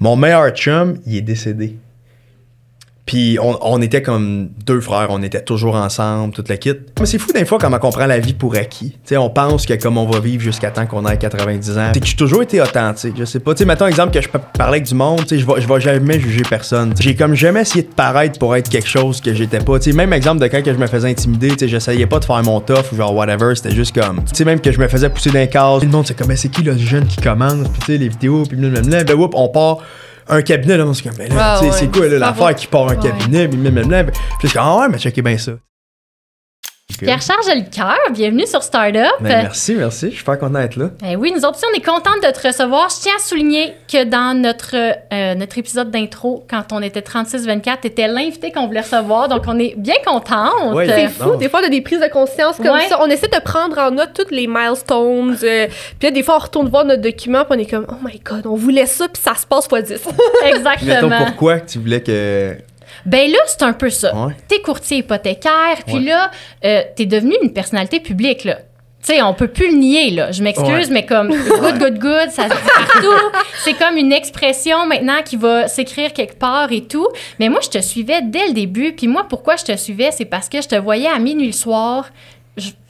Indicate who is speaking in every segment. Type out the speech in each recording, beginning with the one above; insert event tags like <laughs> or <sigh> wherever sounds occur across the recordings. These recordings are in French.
Speaker 1: Mon meilleur chum, il est décédé. Pis on, on, était comme deux frères, on était toujours ensemble, toute la quitte. Mais c'est fou des fois comment on comprend la vie pour acquis. Tu on pense que comme on va vivre jusqu'à temps qu'on ait 90 ans, c'est que j'ai toujours été authentique. Je sais pas, tu sais, mettons exemple que je parlais avec du monde, tu je vais, je jamais juger personne. J'ai comme jamais essayé de paraître pour être quelque chose que j'étais pas. Tu même exemple de quand que je me faisais intimider, tu j'essayais pas de faire mon tof ou genre whatever, c'était juste comme, tu même que je me faisais pousser d'un cadre. Tout le monde c'est comme, mais c'est qui le jeune qui commande? puis tu les vidéos, puis blablabla, ben whoop, on part un cabinet, là, c'est comme, ben là, c'est quoi, l'affaire qui part un cabinet, mais même là, puis je suis comme, ah ouais, mais checkez bien ça pierre
Speaker 2: le cœur. bienvenue sur Startup. Ben,
Speaker 1: merci, merci. Je suis super content d'être là.
Speaker 2: Ben oui, nous autres aussi, on est contente de te recevoir. Je tiens à souligner que dans notre, euh, notre épisode d'intro, quand on était 36-24, tu étais l'invité qu'on voulait recevoir. Donc, on est bien content. c'est fou. Des fois, on a des prises de conscience comme ça.
Speaker 3: On essaie de prendre en note toutes les milestones. Euh, puis des fois, on retourne voir notre document puis on est comme « Oh my God, on voulait ça, puis ça se passe fois
Speaker 2: 10. <laughs> » Exactement. Mettons, pourquoi
Speaker 1: tu voulais que
Speaker 2: ben là, c'est un peu ça. T'es courtier hypothécaire, puis là, euh, t'es devenu une personnalité publique, là. Tu sais, on peut plus le nier, là. Je m'excuse, mais comme <laughs> good, good, good, ça se dit partout. c'est comme une expression maintenant qui va s'écrire quelque part et tout. Mais moi, je te suivais dès le début. Puis moi, pourquoi je te suivais, c'est parce que je te voyais à minuit le soir.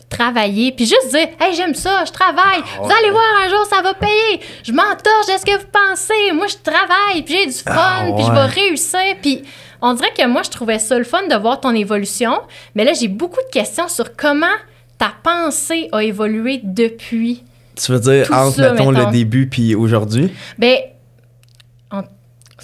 Speaker 2: travailler, puis juste dire Hey, j'aime ça, je travaille, ah vous allez voir un jour, ça va payer, je m'entorche de ce que vous pensez, moi je travaille, puis j'ai du ah fun, puis je vais réussir, puis on dirait que moi, je trouvais ça le fun de voir ton évolution, mais là, j'ai beaucoup de questions sur comment ta pensée a évolué depuis.
Speaker 1: Tu veux dire, entre, mettons, le début puis aujourd'hui?
Speaker 2: Ben,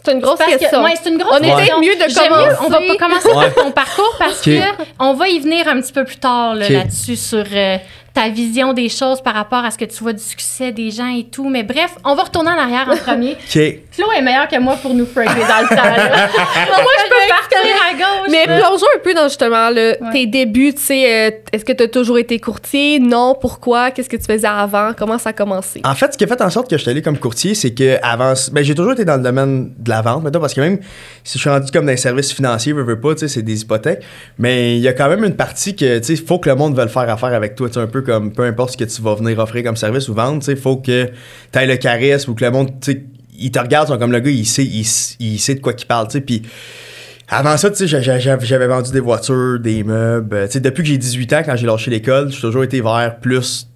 Speaker 2: c'est une grosse question. c'est une grosse on était mieux de commencer. on va pas commencer par ton parcours parce qu'on que on va y venir un petit peu plus tard là, dessus sur euh, ta vision des choses par rapport à ce que tu vois du succès des gens et tout. Mais bref, on va retourner en arrière en premier. <laughs> OK. Flo est meilleur que moi pour nous frapper dans le temps.
Speaker 1: <laughs>
Speaker 2: à gauche. Mais plongeons un peu dans
Speaker 3: justement le, tes débuts, tu sais, euh, est-ce que tu as toujours été courtier? Non, pourquoi? Qu'est-ce que tu faisais avant? Comment ça a commencé?
Speaker 1: En fait, ce qui a fait en sorte que je suis allé comme courtier, c'est que avant, ben, j'ai toujours été dans le domaine de la vente, parce que même si je suis rendu comme dans les services financiers, veux, pas, c'est des hypothèques, mais il y a quand même une partie que, tu sais, faut que le monde veuille faire affaire avec toi, tu un peu comme peu importe ce que tu vas venir offrir comme service ou vendre, tu sais, faut que tu aies le charisme ou que le monde, tu sais, il te regarde, comme le gars, il sait, il, sait de quoi parle, tu sais, puis avant ça, tu sais, j'avais vendu des voitures, des meubles. Euh, tu depuis que j'ai 18 ans, quand j'ai lâché l'école, j'ai toujours été vers plus.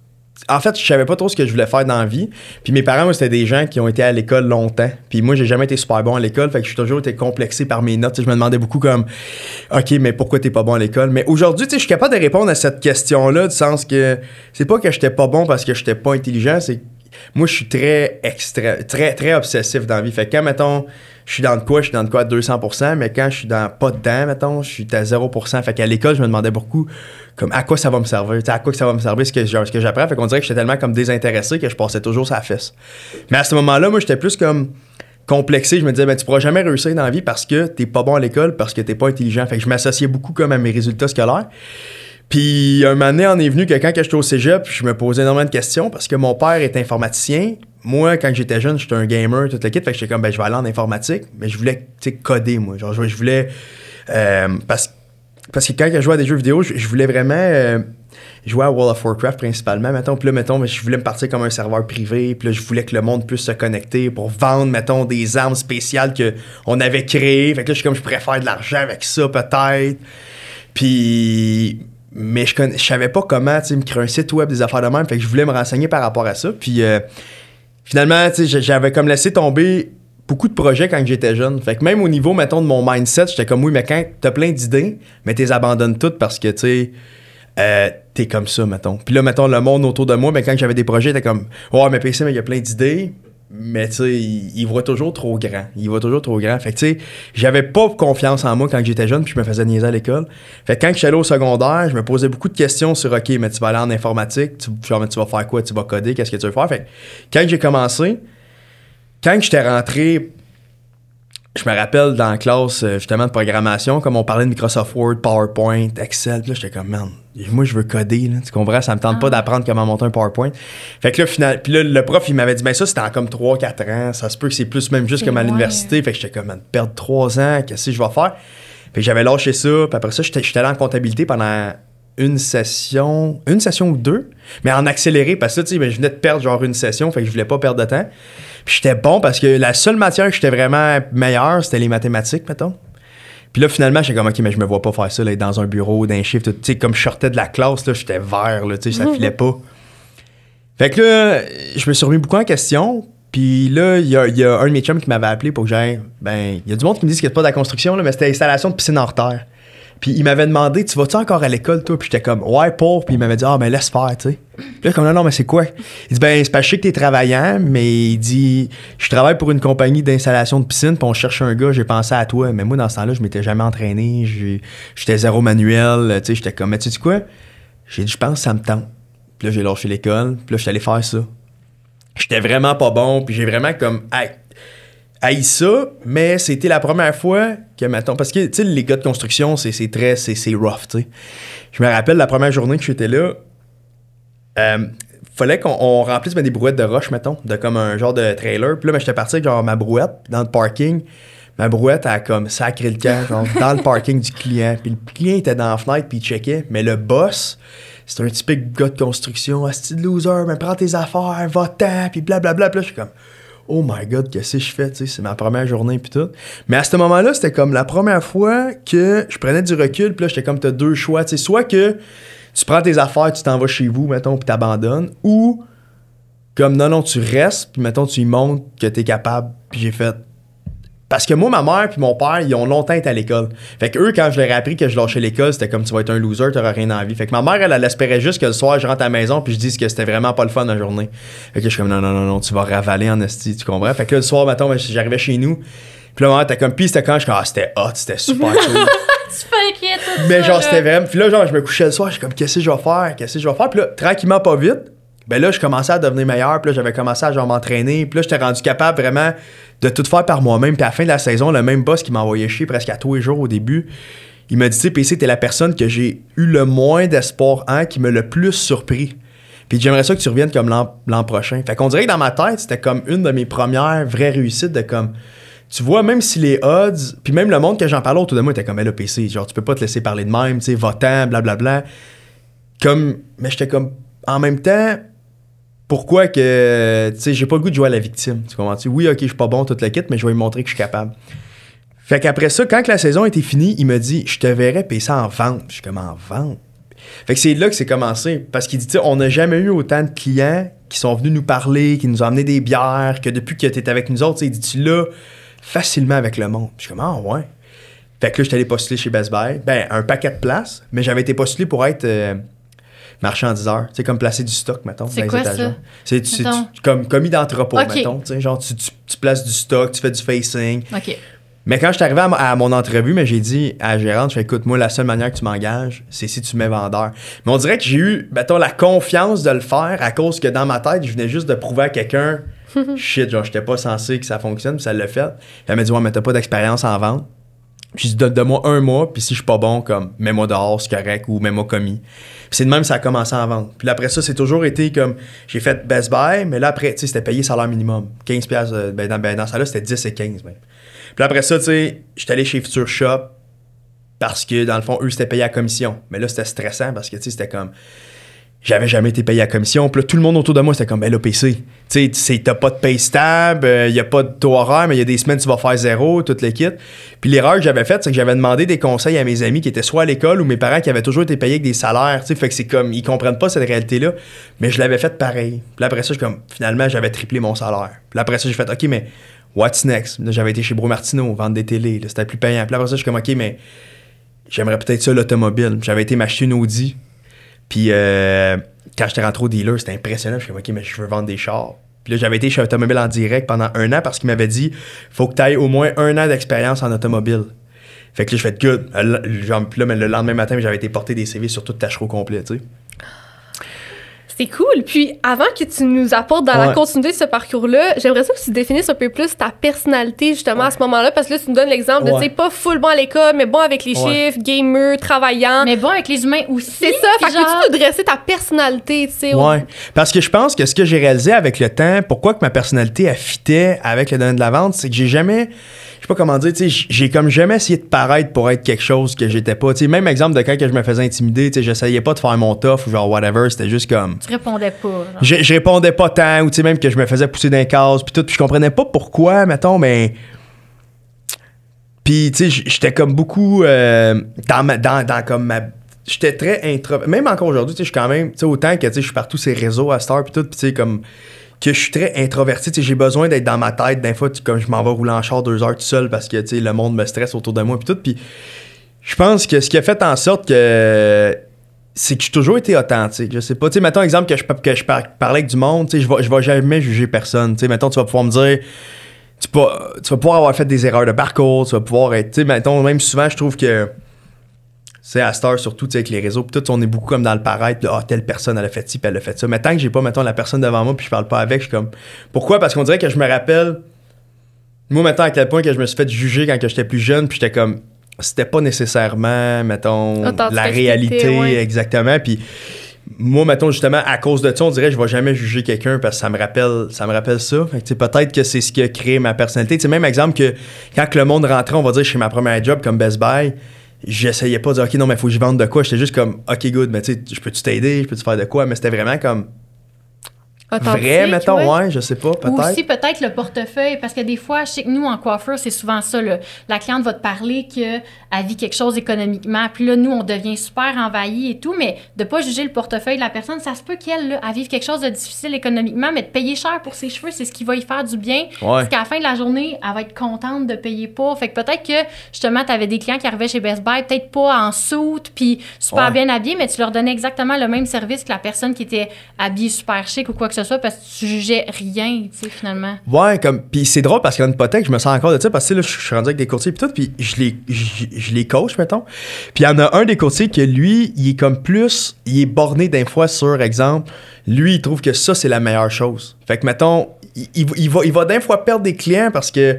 Speaker 1: En fait, je savais pas trop ce que je voulais faire dans la vie. Puis mes parents, moi, c'était des gens qui ont été à l'école longtemps. Puis moi, j'ai jamais été super bon à l'école. Fait que je suis toujours été complexé par mes notes. je me demandais beaucoup comme, OK, mais pourquoi t'es pas bon à l'école? Mais aujourd'hui, tu sais, je suis capable de répondre à cette question-là du sens que c'est pas que j'étais pas bon parce que j'étais pas intelligent. C'est moi, je suis très extra, très, très obsessif dans la vie. Fait que quand, mettons, je suis dans de quoi, je suis dans de quoi à 200%, mais quand je suis dans pas dedans, mettons, je suis à 0%. Fait qu'à l'école, je me demandais beaucoup, comme, à quoi ça va me servir? à quoi ça va me servir ce que, j'apprends? Fait qu'on dirait que j'étais tellement comme désintéressé que je passais toujours sa fesse. Mais à ce moment-là, moi, j'étais plus comme complexé. Je me disais, ben, tu pourras jamais réussir dans la vie parce que t'es pas bon à l'école, parce que t'es pas intelligent. Fait que je m'associais beaucoup comme à mes résultats scolaires. Puis un moment donné, on est venu que quand j'étais au cégep, je me posais énormément de questions parce que mon père est informaticien, moi, quand j'étais jeune, j'étais un gamer, toute la kit. Fait que j'étais comme, ben, je vais aller en informatique. Mais je voulais, tu coder, moi. Genre, je voulais. Euh, parce, parce que quand je jouais à des jeux vidéo, je, voulais vraiment. Euh, jouer à World of Warcraft principalement, mettons. Puis là, mettons, je voulais me partir comme un serveur privé. Puis là, je voulais que le monde puisse se connecter pour vendre, mettons, des armes spéciales qu'on avait créées. Fait que là, je suis comme, je pourrais faire de l'argent avec ça, peut-être. Puis... Mais je, savais pas comment, tu me créer un site web, des affaires de même. Fait que je voulais me renseigner par rapport à ça. Puis... Euh, finalement, tu sais, j'avais comme laissé tomber beaucoup de projets quand j'étais jeune. Fait que même au niveau, mettons, de mon mindset, j'étais comme, oui, mais quand t'as plein d'idées, mais t'es abandonnes toutes parce que, tu sais, euh, t'es comme ça, mettons. Puis là, mettons, le monde autour de moi, mais ben, quand j'avais des projets, t'es comme, ouais, mais PC, mais il y a plein d'idées mais tu sais, il, voit toujours trop grand. Il voit toujours trop grand. Fait que tu sais, j'avais pas confiance en moi quand j'étais jeune, puis je me faisais niaiser à l'école. Fait que quand suis allé au secondaire, je me posais beaucoup de questions sur OK, mais tu vas aller en informatique, tu, tu vas faire quoi, tu vas coder, qu'est-ce que tu veux faire. Fait que quand j'ai commencé, quand j'étais rentré je me rappelle dans la classe, euh, justement, de programmation, comme on parlait de Microsoft Word, PowerPoint, Excel. Puis là, j'étais comme, man, moi, je veux coder. Là, tu comprends? Ça me tente ah pas d'apprendre comment monter un PowerPoint. Fait que là, final... puis là, le prof, il m'avait dit, mais ben, ça, c'était en comme 3-4 ans. Ça se peut que c'est plus même juste comme à l'université. Hein. Fait que j'étais comme, man, perdre 3 ans, qu'est-ce que je vais faire? Fait j'avais lâché ça. Puis après ça, j'étais allé en comptabilité pendant une session, une session ou deux, mais en accéléré parce que, tu sais, ben, je venais de perdre genre une session, fait que je voulais pas perdre de temps j'étais bon parce que la seule matière que j'étais vraiment meilleur, c'était les mathématiques, mettons. Puis là, finalement, j'étais comme, OK, mais je me vois pas faire ça, être dans un bureau, d'un chiffre. Tu sais, comme je sortais de la classe, là, j'étais vert, là, tu sais, ça mhm. filait pas. Fait que là, je me suis remis beaucoup en question. Puis là, il y a, un de mes chums qui m'avait appelé pour que j'aille. Ben, il y a du monde qui me dit qu'il n'y a pas de la construction, là, mais c'était installation de piscine en terre. Puis il m'avait demandé, tu vas-tu encore à l'école, toi? Puis j'étais comme, ouais, pour. Puis il m'avait dit, ah, ben laisse faire, tu sais. Puis là, comme, non, non, mais c'est quoi? Il dit, ben, c'est pas que que t'es travaillant, mais il dit, je travaille pour une compagnie d'installation de piscine, puis on cherche un gars, j'ai pensé à toi. Mais moi, dans ce temps-là, je m'étais jamais entraîné, j'étais zéro manuel, tu sais, j'étais comme, mais tu sais quoi? J'ai dit, je pense ça me tente. Puis là, j'ai lâché l'école, puis là, je suis allé faire ça. J'étais vraiment pas bon, puis j'ai vraiment comme, hey, Aïe ça, mais c'était la première fois que, mettons, parce que, tu sais, les gars de construction, c'est très, c'est rough, tu sais. Je me rappelle la première journée que j'étais là, il euh, fallait qu'on remplisse ben, des brouettes de roche, mettons, de comme un genre de trailer. Puis là, mais ben, j'étais parti avec genre ma brouette dans le parking. Ma brouette a comme sacré le camp, genre <laughs> dans le parking du client. Puis le client était dans la fenêtre, puis il checkait. Mais le boss, c'est un typique gars de construction, ah, style loser, mais prends tes affaires, va-t'en, puis blablabla. Puis là, je suis comme oh my god, qu'est-ce que je fais, c'est ma première journée, puis tout. Mais à ce moment-là, c'était comme la première fois que je prenais du recul, puis là, j'étais comme, as deux choix, soit que tu prends tes affaires, tu t'en vas chez vous, mettons, puis t'abandonnes, ou comme, non, non, tu restes, puis mettons, tu y montres que t'es capable, puis j'ai fait, parce que moi, ma mère puis mon père, ils ont longtemps été à l'école. Fait que eux, quand je leur ai appris que je lâchais l'école, c'était comme tu vas être un loser, t'auras rien envie. Fait que ma mère, elle, elle espérait juste que le soir, je rentre à la maison puis je dise que c'était vraiment pas le fun la journée. Fait que je suis comme non, non, non, non, tu vas ravaler en esti, tu comprends? Fait que là, le soir, maintenant, j'arrivais chez nous. Puis là, t'as comme, pis c'était quand je suis comme, ah, c'était hot, c'était super <laughs> cool. Mais genre, c'était vraiment. Puis là, genre, je me couchais le soir, je suis comme, qu'est-ce que je vais faire? Qu'est-ce que je vais faire? Puis là, tranquillement, pas vite, ben là, je commençais à devenir meilleur, puis là, j'avais commencé à genre m'entraîner, puis là, j'étais rendu capable vraiment de tout faire par moi-même. Puis à la fin de la saison, le même boss qui m'envoyait chier presque à tous les jours au début, il m'a dit, tu sais, PC, t'es la personne que j'ai eu le moins d'espoir en, qui me le plus surpris. Puis j'aimerais ça que tu reviennes comme l'an prochain. Fait qu'on dirait que dans ma tête, c'était comme une de mes premières vraies réussites de comme tu vois, même si les odds, puis même le monde que j'en parlais autour de moi était comme, LOPC, eh, là, PC, genre, tu peux pas te laisser parler de même, tu sais, votant, blablabla. Comme, mais j'étais comme, en même temps, pourquoi que, tu sais, j'ai pas le goût de jouer à la victime. Tu comprends? -tu? Oui, ok, je suis pas bon, toute la kit, mais je vais lui montrer que je suis capable. Fait qu'après ça, quand que la saison était finie, il me dit, je te verrai payer ça en vente. Je suis comme en vente. Fait que c'est là que c'est commencé. Parce qu'il dit, on n'a jamais eu autant de clients qui sont venus nous parler, qui nous ont amené des bières, que depuis que tu avec nous autres, il dit, tu l'as facilement avec le monde. Je suis comme, ah ouais. Fait que là, je suis allé postuler chez Best Buy. Ben, un paquet de places, mais j'avais été postulé pour être. Euh, marchandiseur, C'est comme placer du stock, mettons, dans les C'est comme commis d'entrepôt, mettons, tu sais, genre tu, places du stock, tu fais du facing. Mais quand je suis arrivé à, mon entrevue, mais j'ai dit à la gérante, je fais, écoute, moi, la seule manière que tu m'engages, c'est si tu mets vendeur. Mais on dirait que j'ai eu, mettons, la confiance de le faire à cause que dans ma tête, je venais juste de prouver à quelqu'un, <laughs> shit, genre, j'étais pas censé que ça fonctionne, puis ça l'a fait. Elle m'a dit, ouais, mais t'as pas d'expérience en vente. Puis donne-moi un mois, puis si je suis pas bon, comme mets-moi dehors, c'est correct, ou mets-moi commis. c'est de même ça a commencé à vendre. Puis après ça, c'est toujours été comme j'ai fait Best Buy, mais là après, tu sais, c'était payé salaire minimum. 15$, euh, ben, dans, ben, dans ça là, c'était 10 et 15 même. Puis après ça, tu sais, j'étais allé chez Future Shop parce que dans le fond, eux, c'était payé à commission. Mais là, c'était stressant parce que tu sais, c'était comme j'avais jamais été payé à commission. Puis là, tout le monde autour de moi, c'était comme, ben là, PC, tu sais, t'as pas de pay stable, il euh, a pas de taux horaire, mais il y a des semaines, tu vas faire zéro, toute les kit. Puis l'erreur que j'avais faite, c'est que j'avais demandé des conseils à mes amis qui étaient soit à l'école ou mes parents qui avaient toujours été payés avec des salaires, tu sais, fait que c'est comme, ils comprennent pas cette réalité-là, mais je l'avais faite pareil. Puis après ça, comme, finalement, j'avais triplé mon salaire. Puis après ça, j'ai fait, OK, mais what's next? J'avais été chez Bro martino vendre des télés, c'était plus payant. Puis après ça, je suis comme, OK, mais j'aimerais peut-être ça, l'automobile. J'avais été m'acheter une Audi puis euh, quand j'étais rentré au dealer, c'était impressionnant. Je me suis dit, OK, mais je veux vendre des chars. Puis là, j'avais été chez Automobile en direct pendant un an parce qu'il m'avait dit faut que tu ailles au moins un an d'expérience en automobile. Fait que là, je fais good. Puis là, mais le lendemain matin, j'avais été porter des CV sur toute ta complet, tu sais.
Speaker 3: C'est cool. Puis avant que tu nous apportes dans la continuité de ce parcours-là, j'aimerais ça que tu définisses un peu plus ta personnalité justement à ce moment-là, parce que là, tu nous donnes l'exemple de, tu pas full bon à l'école, mais bon avec les chiffres, gamer, travaillant.
Speaker 2: Mais bon avec les humains aussi. C'est ça. Fait que tu nous dresser ta personnalité, tu sais. Ouais.
Speaker 1: Parce que je pense que ce que j'ai réalisé avec le temps, pourquoi que ma personnalité affitait avec le domaine de la vente, c'est que j'ai jamais je sais pas comment dire, tu sais, j'ai comme jamais essayé de paraître pour être quelque chose que j'étais pas. Tu sais, même exemple de quand que je me faisais intimider, tu sais, j'essayais pas de faire mon tough ou genre whatever, c'était juste comme
Speaker 2: répondais pas.
Speaker 1: Je, répondais pas tant, ou tu sais, même que je me faisais pousser d'un casse puis tout, puis je comprenais pas pourquoi, mettons, mais. Puis, tu sais, j'étais comme beaucoup euh, dans, ma, dans, dans comme ma j'étais très intro même encore aujourd'hui tu sais je suis quand même tu sais autant que tu sais je suis partout ces réseaux à Star puis tout puis tu sais comme que je suis très introverti tu sais j'ai besoin d'être dans ma tête d'un fois comme je m'en vais rouler en char deux heures tout seul parce que tu sais le monde me stresse autour de moi puis tout puis je pense que ce qui a fait en sorte que c'est que j'ai toujours été authentique. Je sais pas. Tu sais, mettons exemple que je, que je parlais avec du monde, tu sais, je vais, vais jamais juger personne. Tu sais, mettons, tu vas pouvoir me dire. Tu, vas pouvoir avoir fait des erreurs de parcours, tu vas pouvoir être. Tu sais, mettons, même souvent, je trouve que. C'est à cette heure, surtout avec les réseaux. Puis tout, on est beaucoup comme dans le paraître. Ah, telle personne, elle a fait ci, elle a fait ça. Mais tant que j'ai pas, mettons, la personne devant moi, puis je parle pas avec, je suis comme. Pourquoi Parce qu'on dirait que je me rappelle. Moi, maintenant, à quel point que je me suis fait juger quand j'étais plus jeune, puis j'étais comme, c'était pas nécessairement, mettons, la réalité exactement. Puis moi, mettons, justement, à cause de ça, on dirait je vais jamais juger quelqu'un parce que ça me rappelle ça. Me rappelle ça. peut-être que c'est ce qui a créé ma personnalité. même exemple que quand le monde rentrait, on va dire, chez ma première job comme Best Buy, j'essayais pas de dire, OK, non, mais il faut que je vende de quoi. J'étais juste comme, OK, good, mais tu sais, je peux-tu t'aider, je peux te faire de quoi? Mais c'était vraiment comme,
Speaker 2: Vrai, mettons, ouais.
Speaker 1: je sais pas, peut-être. aussi
Speaker 2: peut-être le portefeuille, parce que des fois, chez nous, en coiffeur, c'est souvent ça. La cliente va te parler qu'elle vit quelque chose économiquement, puis là, nous, on devient super envahis et tout, mais de pas juger le portefeuille de la personne, ça se peut qu'elle vive quelque chose de difficile économiquement, mais de payer cher pour ses cheveux, c'est ce qui va y faire du bien. Parce qu'à la fin de la journée, elle va être contente de payer pas. Fait que peut-être que, justement, tu avais des clients qui arrivaient chez Best Buy, peut-être pas en soute, puis super bien habillés, mais tu leur donnais exactement le même service que la personne qui était habillée super chic ou quoi que ce parce que tu jugeais rien, tu sais, finalement.
Speaker 1: Ouais, comme. Puis c'est drôle parce a une hypothèque, je me sens encore de ça parce que là, je suis rendu avec des courtiers puis tout, puis je les, je, les coach, mettons. Puis il y en a un des courtiers que lui, il est comme plus. Il est borné d'un fois sur, exemple, lui, il trouve que ça, c'est la meilleure chose. Fait que, mettons, il, va, il va d'un fois perdre des clients parce que.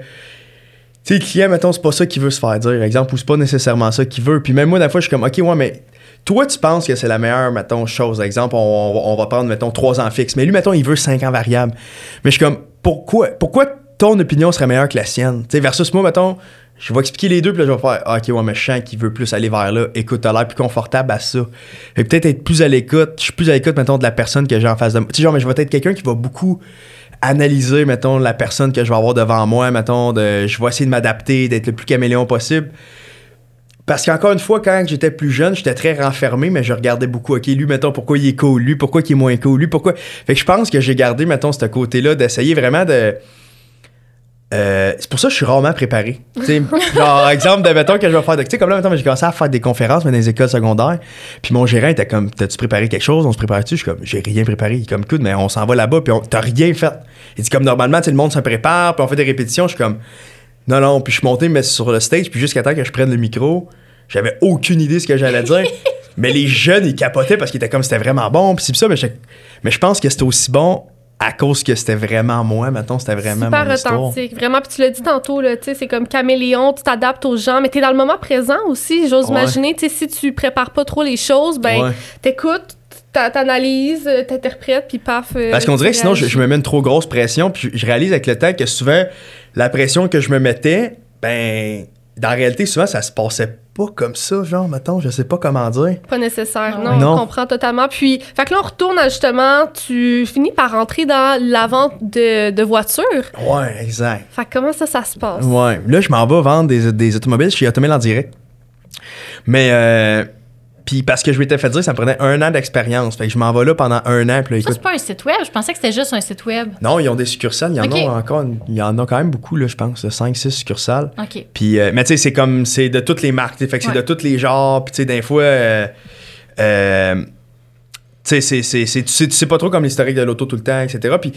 Speaker 1: Tu sais, le client, mettons, c'est pas ça qu'il veut se faire dire, exemple, ou c'est pas nécessairement ça qu'il veut. Puis même moi, d'un fois, je suis comme, OK, ouais, mais toi, tu penses que c'est la meilleure, mettons, chose. Exemple, on, va prendre, mettons, trois ans fixes. Mais lui, mettons, il veut cinq ans variables. Mais je suis comme, pourquoi, pourquoi ton opinion serait meilleure que la sienne? versus moi, mettons, je vais expliquer les deux, puis là, je vais faire ah, Ok, ouais, mais je qui veut plus aller vers là. Écoute, t'as l'air plus confortable à ça. Et peut-être être plus à l'écoute. Je suis plus à l'écoute, mettons, de la personne que j'ai en face de moi. Tu genre, mais je vais être quelqu'un qui va beaucoup analyser, mettons, la personne que je vais avoir devant moi. Mettons, de, je vais essayer de m'adapter, d'être le plus caméléon possible. Parce qu'encore une fois, quand j'étais plus jeune, j'étais très renfermé, mais je regardais beaucoup, OK, lui, mettons, pourquoi il est cool, lui, pourquoi il est moins cool, lui, pourquoi. Fait que je pense que j'ai gardé, mettons, ce côté-là d'essayer vraiment de. Euh, c'est pour ça que je suis rarement préparé. <laughs> genre, exemple, de, mettons que je vais faire. Tu sais, comme là, mettons, j'ai commencé à faire des conférences, mais dans les écoles secondaires. Puis mon gérant était comme, t'as-tu préparé quelque chose? On se prépare-tu? Je suis comme, j'ai rien préparé. Il est comme, mais on s'en va là-bas, puis on... t'as rien fait. Il dit, comme, normalement, le monde se prépare, puis on fait des répétitions. Je suis comme, non, non. Puis je suis monté, mais sur le stage, puis jusqu'à temps que je prenne le micro, j'avais aucune idée de ce que j'allais dire. <laughs> mais les jeunes, ils capotaient parce qu'ils étaient comme c'était vraiment bon. Puis ça, mais je, pense que c'était aussi bon à cause que c'était vraiment moi, maintenant c'était vraiment Super mon histoire. authentique,
Speaker 3: vraiment. Puis tu l'as dit tantôt, là, c'est comme caméléon, tu t'adaptes aux gens, mais es dans le moment présent aussi, j'ose imaginer, si tu prépares pas trop les choses, ben t'écoutes, t'analyses, euh, t'interprètes, puis paf. Euh, parce qu'on dirait que sinon, je,
Speaker 1: me mets une trop grosse pression, puis je réalise avec le temps que souvent, la pression que je me mettais, ben, dans la réalité, souvent, ça se passait pas comme ça, genre, mettons, je sais pas comment dire.
Speaker 3: Pas nécessaire, non, on comprend totalement. Puis, fait que là, on retourne justement, tu finis par rentrer dans la vente de, de voitures.
Speaker 1: Ouais, exact.
Speaker 3: Fait que comment ça, ça se passe? Ouais,
Speaker 1: là, je m'en vais vendre des, des automobiles suis Automobile en direct. Mais... Euh, puis parce que je m'étais fait dire, ça me prenait un an d'expérience. Fait que je m'en vais là pendant un an. Puis c'est
Speaker 2: pas un site web. Je pensais que c'était juste un site web.
Speaker 1: non, ils ont des succursales. Il y en a encore, il y en a quand même beaucoup, là, je pense. 5-6 succursales. OK. Puis, euh, mais tu sais, c'est comme, c'est de toutes les marques, fait que c'est de tous les genres, puis tu sais, des fois, euh, euh, tu sais, c'est- c'est- tu sais pas trop comme l'historique de l'auto tout le temps, etc. Puis,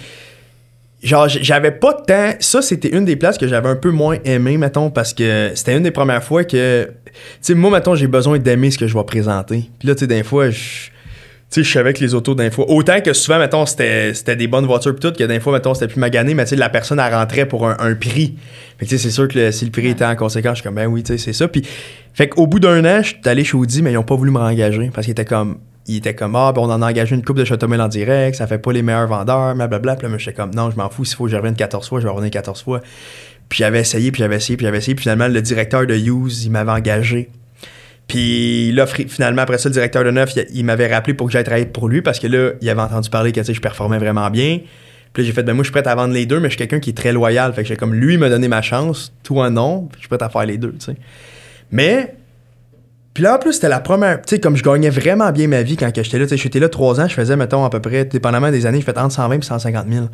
Speaker 1: genre j'avais pas de tant ça c'était une des places que j'avais un peu moins aimé mettons parce que c'était une des premières fois que tu sais moi mettons j'ai besoin d'aimer ce que je vais présenter puis là tu sais des fois je tu sais, je savais que les autos d'un fois. Autant que souvent, mettons, c'était des bonnes voitures pis tout, que d'un fois, mettons, c'était plus magané, mais tu sais, la personne, elle rentrait pour un, prix. Fait que tu sais, c'est sûr que si le prix était en conséquence, je suis comme, ben oui, tu sais, c'est ça. Puis, fait qu'au bout d'un an, je suis allé chez Audi, mais ils ont pas voulu me réengager parce qu'ils étaient comme, il était comme Ah, ben on en a engagé une coupe de Chateaumill en direct, ça fait pas les meilleurs vendeurs, blablabla. Puis là, j'étais comme Non, je m'en fous, s'il faut que je revienne 14 fois, je vais revenir 14 fois. Puis j'avais essayé, puis j'avais essayé, puis j'avais essayé. Puis finalement, le directeur de use il m'avait engagé. Puis là, finalement, après ça, le directeur de Neuf, il, m'avait rappelé pour que j'aille travailler pour lui parce que là, il avait entendu parler que je performais vraiment bien. Puis j'ai fait, ben moi, je suis prêt à vendre les deux, mais je suis quelqu'un qui est très loyal. Fait que j'ai comme lui me donné ma chance, tout toi non, je suis prêt à faire les deux, tu sais. Mais puis là, en plus, c'était la première. Tu sais, comme je gagnais vraiment bien ma vie quand j'étais là. Tu sais, j'étais là trois ans, je faisais, mettons, à peu près, dépendamment des années, je faisais entre 120 et 150 000.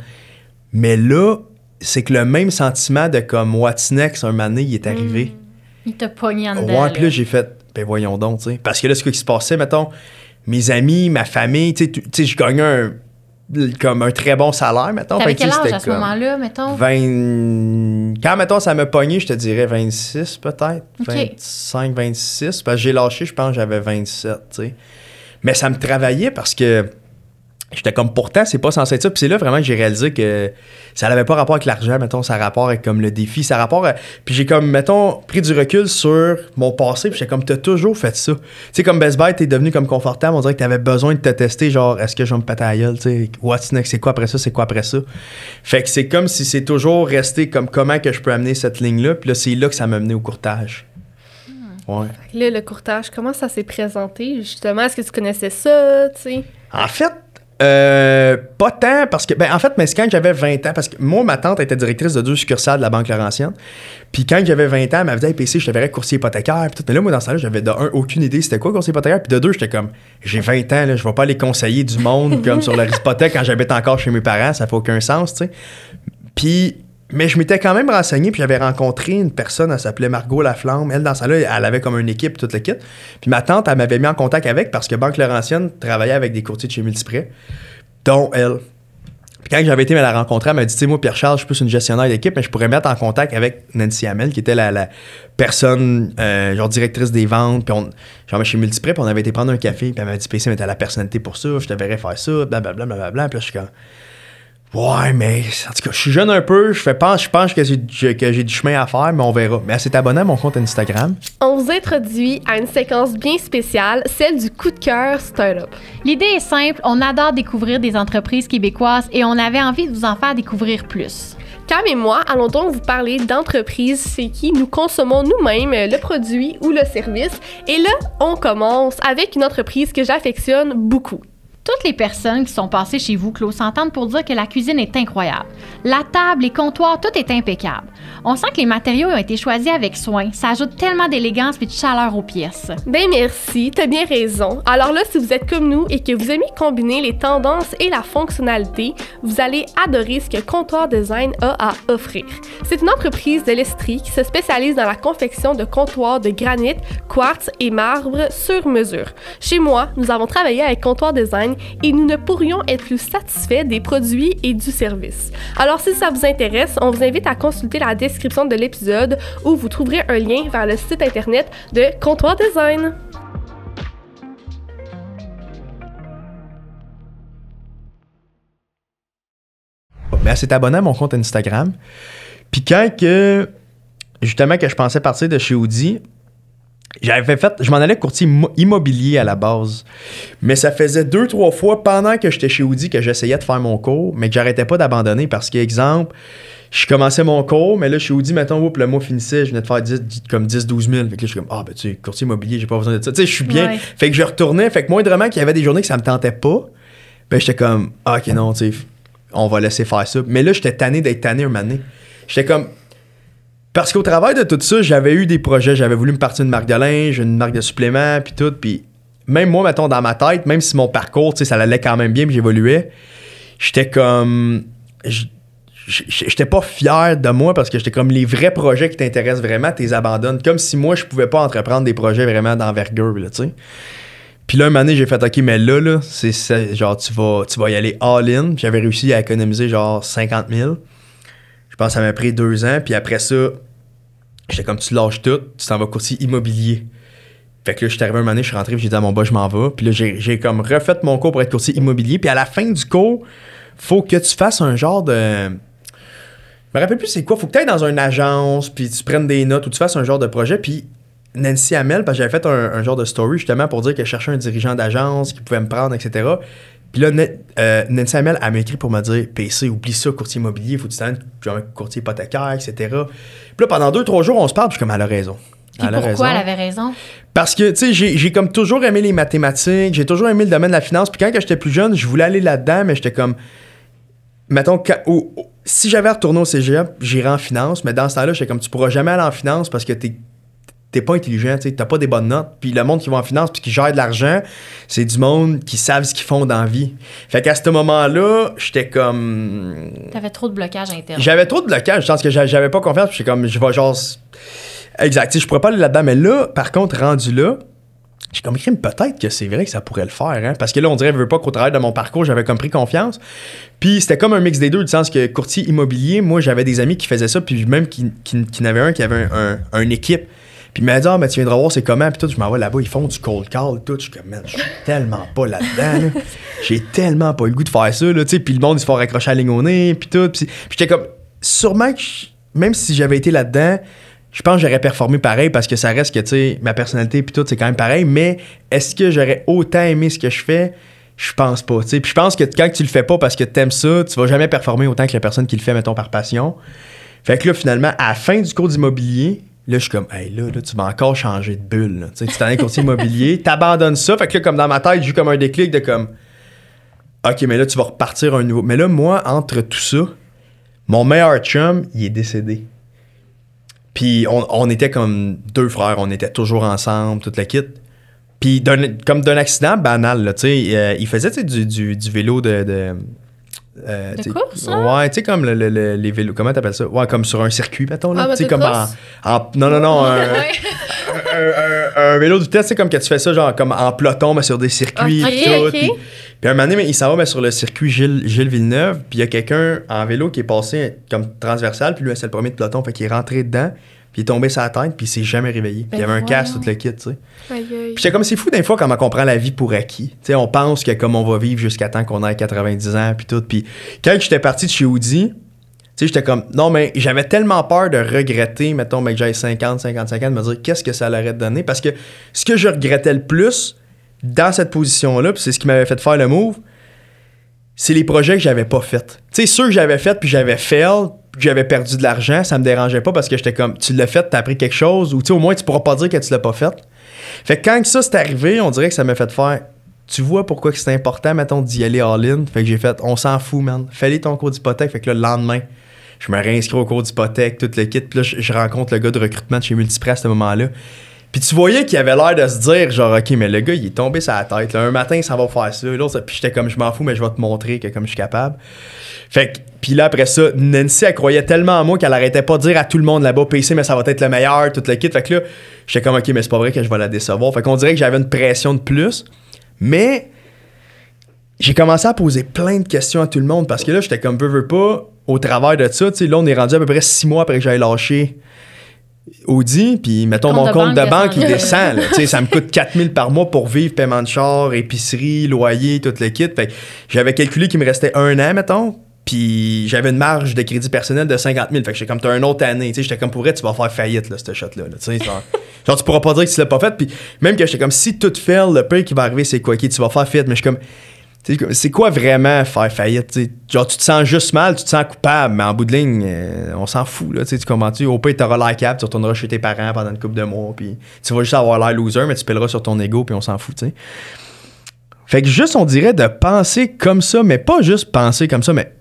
Speaker 1: Mais là, c'est que le même sentiment de comme What's next, un mané, il est hmm. arrivé.
Speaker 2: Il t'a pogné en dedans. Ouais, puis là,
Speaker 1: j'ai fait, ben voyons donc, tu sais. Parce que là, ce qui se passait, mettons, mes amis, ma famille, tu sais, je gagnais un comme un très bon salaire, mettons. T'avais quel âge à ce moment-là, mettons? Quand, mettons, ça m'a pogné, je te dirais 26 peut-être, 25, 26, parce que j'ai lâché, je pense, j'avais 27, tu sais. Mais ça me travaillait parce que J'étais comme pourtant, c'est pas censé être ça. Puis c'est là vraiment que j'ai réalisé que ça n'avait pas rapport avec l'argent, mettons, ça a rapport avec comme le défi, ça a rapport Puis j'ai comme, mettons, pris du recul sur mon passé, puis j'étais comme, t'as toujours fait ça. Tu sais, comme Best Buy, t'es devenu comme confortable, on dirait que t'avais besoin de te tester, genre, est-ce que je vais me péter à gueule, tu sais, what's next, c'est quoi après ça, c'est quoi après ça. Fait que c'est comme si c'est toujours resté comme comment que je peux amener cette ligne-là, puis là, c'est là que ça m'a mené au courtage. Hmm. Ouais.
Speaker 3: Là, le courtage, comment ça s'est présenté, justement? Est-ce que tu connaissais ça,
Speaker 1: En fait, euh, pas tant, parce que, ben, en fait, mais quand j'avais 20 ans, parce que moi, ma tante était directrice de deux succursales de la Banque Laurentienne. Puis quand j'avais 20 ans, elle m'avait dit, PC, je te verrais coursier hypothécaire. Puis tout. Mais là, moi, dans ce là j'avais de un, aucune idée c'était quoi coursier hypothécaire. Puis de deux, j'étais comme, j'ai 20 ans, là, je vais pas aller conseiller du monde comme sur la hypothèque <laughs> quand j'habite encore chez mes parents, ça fait aucun sens, tu sais. Puis mais je m'étais quand même renseigné, puis j'avais rencontré une personne, elle s'appelait Margot Laflamme. Elle, dans ça là elle avait comme une équipe, toute l'équipe. Puis ma tante, elle m'avait mis en contact avec parce que Banque Laurentienne travaillait avec des courtiers de chez Multiprêt, dont elle. Puis quand j'avais été me la rencontrer, elle m'a dit, tu moi, Pierre-Charles, je suis plus une gestionnaire d'équipe, mais je pourrais mettre en contact avec Nancy Hamel, qui était la, personne, euh, genre, directrice des ventes. Puis on, genre, chez Multiprêt, puis on avait été prendre un café, puis elle m'a dit, PC, mais t'as la personnalité pour ça, je te verrais faire ça, blablabla. Puis là, je suis comme Ouais, mais en tout cas, je suis jeune un peu. Je fais pense, je pense que j'ai du chemin à faire, mais on verra. Mais c'est abonné à mon compte Instagram.
Speaker 3: On vous introduit à une séquence bien spéciale, celle
Speaker 2: du coup de cœur startup. L'idée est simple. On adore découvrir des entreprises québécoises et on avait envie de vous en faire découvrir plus. Cam et moi allons donc vous parler d'entreprises c'est
Speaker 3: qui nous consommons nous-mêmes le produit ou le service. Et là, on commence avec
Speaker 2: une entreprise que j'affectionne beaucoup, toutes les personnes qui sont passées chez vous, Claude, s'entendent pour dire que la cuisine est incroyable. La table, les comptoirs, tout est impeccable. On sent que les matériaux ont été choisis avec soin. Ça ajoute tellement d'élégance et de chaleur aux pièces. Ben merci, t'as bien
Speaker 3: raison. Alors là, si vous êtes comme nous et que vous aimez combiner les tendances et la fonctionnalité, vous allez adorer ce que Comptoir Design a à offrir. C'est une entreprise de l'Estrie qui se spécialise dans la confection de comptoirs de granit, quartz et marbre sur mesure. Chez moi, nous avons travaillé avec Comptoir Design et nous ne pourrions être plus satisfaits des produits et du service. Alors si ça vous intéresse, on vous invite à consulter la description de l'épisode où vous trouverez un lien vers le site internet de Comptoir Design.
Speaker 1: Merci ben, d'être abonné à mon compte Instagram. Puis quand que, justement, que je pensais partir de chez Audi, j'avais fait, je m'en allais courtier immobilier à la base. Mais ça faisait deux, trois fois pendant que j'étais chez Audi que j'essayais de faire mon cours, mais que j'arrêtais pas d'abandonner parce qu'exemple, je commençais mon cours, mais là, chez Audi, mettons, oups, le mois finissait, je venais de faire comme 10, 12 000. Fait que là, je suis comme, ah, ben, tu sais, courtier immobilier, j'ai pas besoin de ça. Tu sais, je suis bien. Fait que je retournais. Fait que moindrement qu'il y avait des journées que ça me tentait pas, ben, j'étais comme, ah, ok, non, tu sais, on va laisser faire ça. Mais là, j'étais tanné d'être tanné un J'étais comme, parce qu'au travail de tout ça, j'avais eu des projets. J'avais voulu me partir une marque de linge, une marque de suppléments, puis tout. Puis même moi, mettons, dans ma tête, même si mon parcours, tu sais, ça allait quand même bien, puis j'évoluais, j'étais comme. J'étais pas fier de moi parce que j'étais comme les vrais projets qui t'intéressent vraiment, tu les abandonnes. Comme si moi, je pouvais pas entreprendre des projets vraiment d'envergure, tu sais. Puis là, un année j'ai fait, OK, mais là, là, c'est genre, tu vas, tu vas y aller all-in. J'avais réussi à économiser genre 50 000. Je pense que ça m'a pris deux ans. Puis après ça, J'étais comme, tu lâches tout, tu t'en vas courtier immobilier. Fait que là, je suis arrivé un moment je suis rentré, j'ai dit à mon boss, je m'en vais. Puis là, j'ai comme refait mon cours pour être courtier immobilier. Puis à la fin du cours, faut que tu fasses un genre de. Je me rappelle plus c'est quoi. Faut que tu ailles dans une agence, puis tu prennes des notes ou tu fasses un genre de projet. Puis Nancy Amel parce que j'avais fait un, genre de story justement pour dire que je cherchais un dirigeant d'agence qui pouvait me prendre, etc. Puis là, euh, Nancy Amel, elle m'a pour me dire PC, oublie ça, courtier immobilier, faut que tu un courtier hypothécaire, etc. Puis là, pendant deux, trois jours, on se parle, puis je comme elle a raison. Puis pourquoi elle avait raison? Parce que, tu sais, j'ai comme toujours aimé les mathématiques, j'ai toujours aimé le domaine de la finance. Puis quand j'étais plus jeune, je voulais aller là-dedans, mais j'étais comme. Mettons, si j'avais retourné au CGA, j'irais en finance, mais dans ce temps-là, j'étais comme, tu pourras jamais aller en finance parce que t'es t'es pas intelligent, t'as pas des bonnes notes. Puis le monde qui va en finance puis qui gère de l'argent, c'est du monde qui savent ce qu'ils font dans la vie. Fait qu'à ce moment-là, j'étais comme.
Speaker 2: T'avais trop de blocage interne. J'avais
Speaker 1: trop de blocage, je pense que j'avais pas confiance, puis j'étais comme, je vais genre. Exact, je pourrais pas aller là-dedans, mais là, par contre, rendu là, j'ai comme écrit, peut-être que c'est vrai que ça pourrait le faire. Hein? Parce que là, on dirait, je veux pas qu'au travers de mon parcours, j'avais comme pris confiance. Puis c'était comme un mix des deux, du sens que courtier immobilier, moi, j'avais des amis qui faisaient ça, puis même qui, qui, un qui avait une équipe. Puis il m'a dit, ah, mais tu viendras voir, c'est comment. Puis tout, je m'envoie là-bas, ils font du cold call, tout. Je suis comme, je suis <laughs> tellement pas là-dedans. J'ai tellement pas le goût de faire ça, là, Puis le monde, ils se font raccrocher à la ligne au nez, puis tout. Puis, j'étais comme, sûrement que, même si j'avais été là-dedans, je pense que j'aurais performé pareil parce que ça reste que, tu sais, ma personnalité, puis tout, c'est quand même pareil. Mais est-ce que j'aurais autant aimé ce que je fais? je pense pas. Puis je pense que quand tu le fais pas parce que t'aimes ça, tu vas jamais performer autant que la personne qui le fait, mettons, par passion. Fait que là, finalement, à la fin du cours d'immobilier, Là, je suis comme, hey, là, là, tu vas encore changer de bulle. Là. Tu sais, un courtier immobilier, <laughs> t'abandonnes ça. Fait que là, comme dans ma tête, j'ai eu comme un déclic de comme, OK, mais là, tu vas repartir un nouveau. Mais là, moi, entre tout ça, mon meilleur chum, il est décédé. Puis on, était comme deux frères, on était toujours ensemble, toute la kit. Puis comme d'un accident banal, là, tu sais, euh, il faisait du, vélo de euh, hein? Ouais, tu sais, comme les vélos, comment t'appelles ça? Ouais, comme sur un circuit, mettons, là. Ah, bah, tu sais, comme en, Non, non, non, un, vélo de vitesse, c'est comme que tu fais ça, genre, comme en peloton, mais sur des circuits, ah, Puis, un moment donné, mais, il s'en va mais sur le circuit Gilles, Gilles Villeneuve, puis il y a quelqu'un en vélo qui est passé comme transversal, puis lui, c'est le premier de peloton, fait qu'il est rentré dedans, puis il est tombé sur la tête, puis il s'est jamais réveillé. Puis il y avait un ben casque, tout le kit, tu sais. Puis j'étais comme, c'est fou des fois comment on prend la vie pour acquis. Tu sais, on pense que comme on va vivre jusqu'à temps qu'on ait 90 ans, puis tout. Puis quand j'étais parti de chez Woody, tu sais, j'étais comme, non, mais j'avais tellement peur de regretter, mettons, mais ben, que j'avais 50, 55 ans, de me dire qu'est-ce que ça allait donner. Parce que ce que je regrettais le plus dans cette position-là, puis c'est ce qui m'avait fait faire le move, c'est les projets que j'avais pas faits. Tu sais, ceux que j'avais fait puis j'avais fait j'avais perdu de l'argent, ça me dérangeait pas parce que j'étais comme tu l'as fait, t'as appris quelque chose, ou tu au moins tu pourras pas dire que tu l'as pas fait. Fait que quand ça c'est arrivé, on dirait que ça m'a fait faire tu vois pourquoi c'est important, mettons, d'y aller all-in. Fait que j'ai fait, on s'en fout, man. Fallait ton cours d'hypothèque. Fait que là, le lendemain, je me réinscris au cours d'hypothèque, tout le kit. Puis là, je, rencontre le gars de recrutement de chez Multipress à ce moment-là. Puis tu voyais qu'il avait l'air de se dire, genre, OK, mais le gars, il est tombé sur tête. Un matin, ça va faire ça. L'autre, puis j'étais comme, je m'en fous, mais je vais te montrer que comme je suis capable. Fait que, puis là, après ça, Nancy, elle croyait tellement en moi qu'elle arrêtait pas de dire à tout le monde là-bas, PC, mais ça va être le meilleur, tout le kit. Fait que là, j'étais comme, OK, mais c'est pas vrai que je vais la décevoir. Fait qu'on dirait que j'avais une pression de plus. Mais j'ai commencé à poser plein de questions à tout le monde parce que là, j'étais comme, veux, pas, au travers de ça, tu sais, là, on est rendu à peu près six mois après que j'avais lâché Audi, puis mettons mon compte de banque, il descend. Là, ça me coûte 4000 par mois pour vivre, paiement de char, épicerie, loyer, tout le kit. j'avais calculé qu'il me restait un an, mettons, puis j'avais une marge de crédit personnel de 50 000. Fait que j'étais comme, t'as une autre année. tu J'étais comme, pour tu vas faire faillite, là, ce shot-là. <laughs> genre, tu pourras pas dire que tu l'as pas fait. Puis même que j'étais comme, si tout fait, le pire qui va arriver, c'est quoi? qui tu vas faire faillite. Mais je suis comme, c'est quoi vraiment faire faillite? Genre, tu te sens juste mal, tu te sens coupable, mais en bout de ligne, euh, on s'en fout. Là, tu comprends-tu? Au pire, t'auras l'air cap, tu retourneras chez tes parents pendant une couple de mois, puis tu vas juste avoir l'air loser, mais tu pèleras sur ton ego, puis on s'en fout. Fait que juste, on dirait de penser comme ça, mais pas juste penser comme ça, mais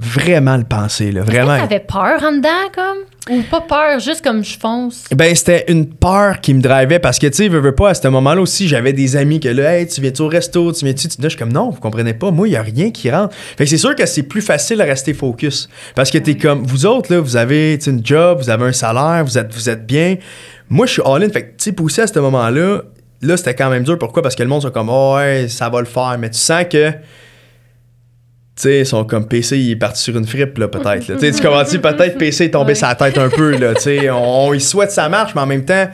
Speaker 1: vraiment le penser. Là, vraiment. T'avais
Speaker 2: peur en dedans, comme? Ou pas peur, juste comme je fonce?
Speaker 1: Ben, c'était une peur qui me drivait parce que, tu sais, veux, pas, à ce moment-là aussi, j'avais des amis que là, hey, tu viens-tu au resto, tu viens-tu? dis, je suis comme, non, vous comprenez pas, moi, il y a rien qui rentre. Fait que c'est sûr que c'est plus facile à rester focus parce que t'es comme, vous autres, là, vous avez une job, vous avez un salaire, vous êtes, vous êtes bien. Moi, je suis all-in. Fait que, tu sais, poussé à ce moment-là, là, c'était quand même dur. Pourquoi? Parce que le monde sont comme, oh, ouais, ça va le faire. Mais tu sens que ils sont comme PC, il est parti sur une frippe, là, peut-être. Tu sais, tu comment <laughs> peut-être PC est tombé sa tête un peu, là, t'sais, on, souhaite que ça marche, mais en même temps,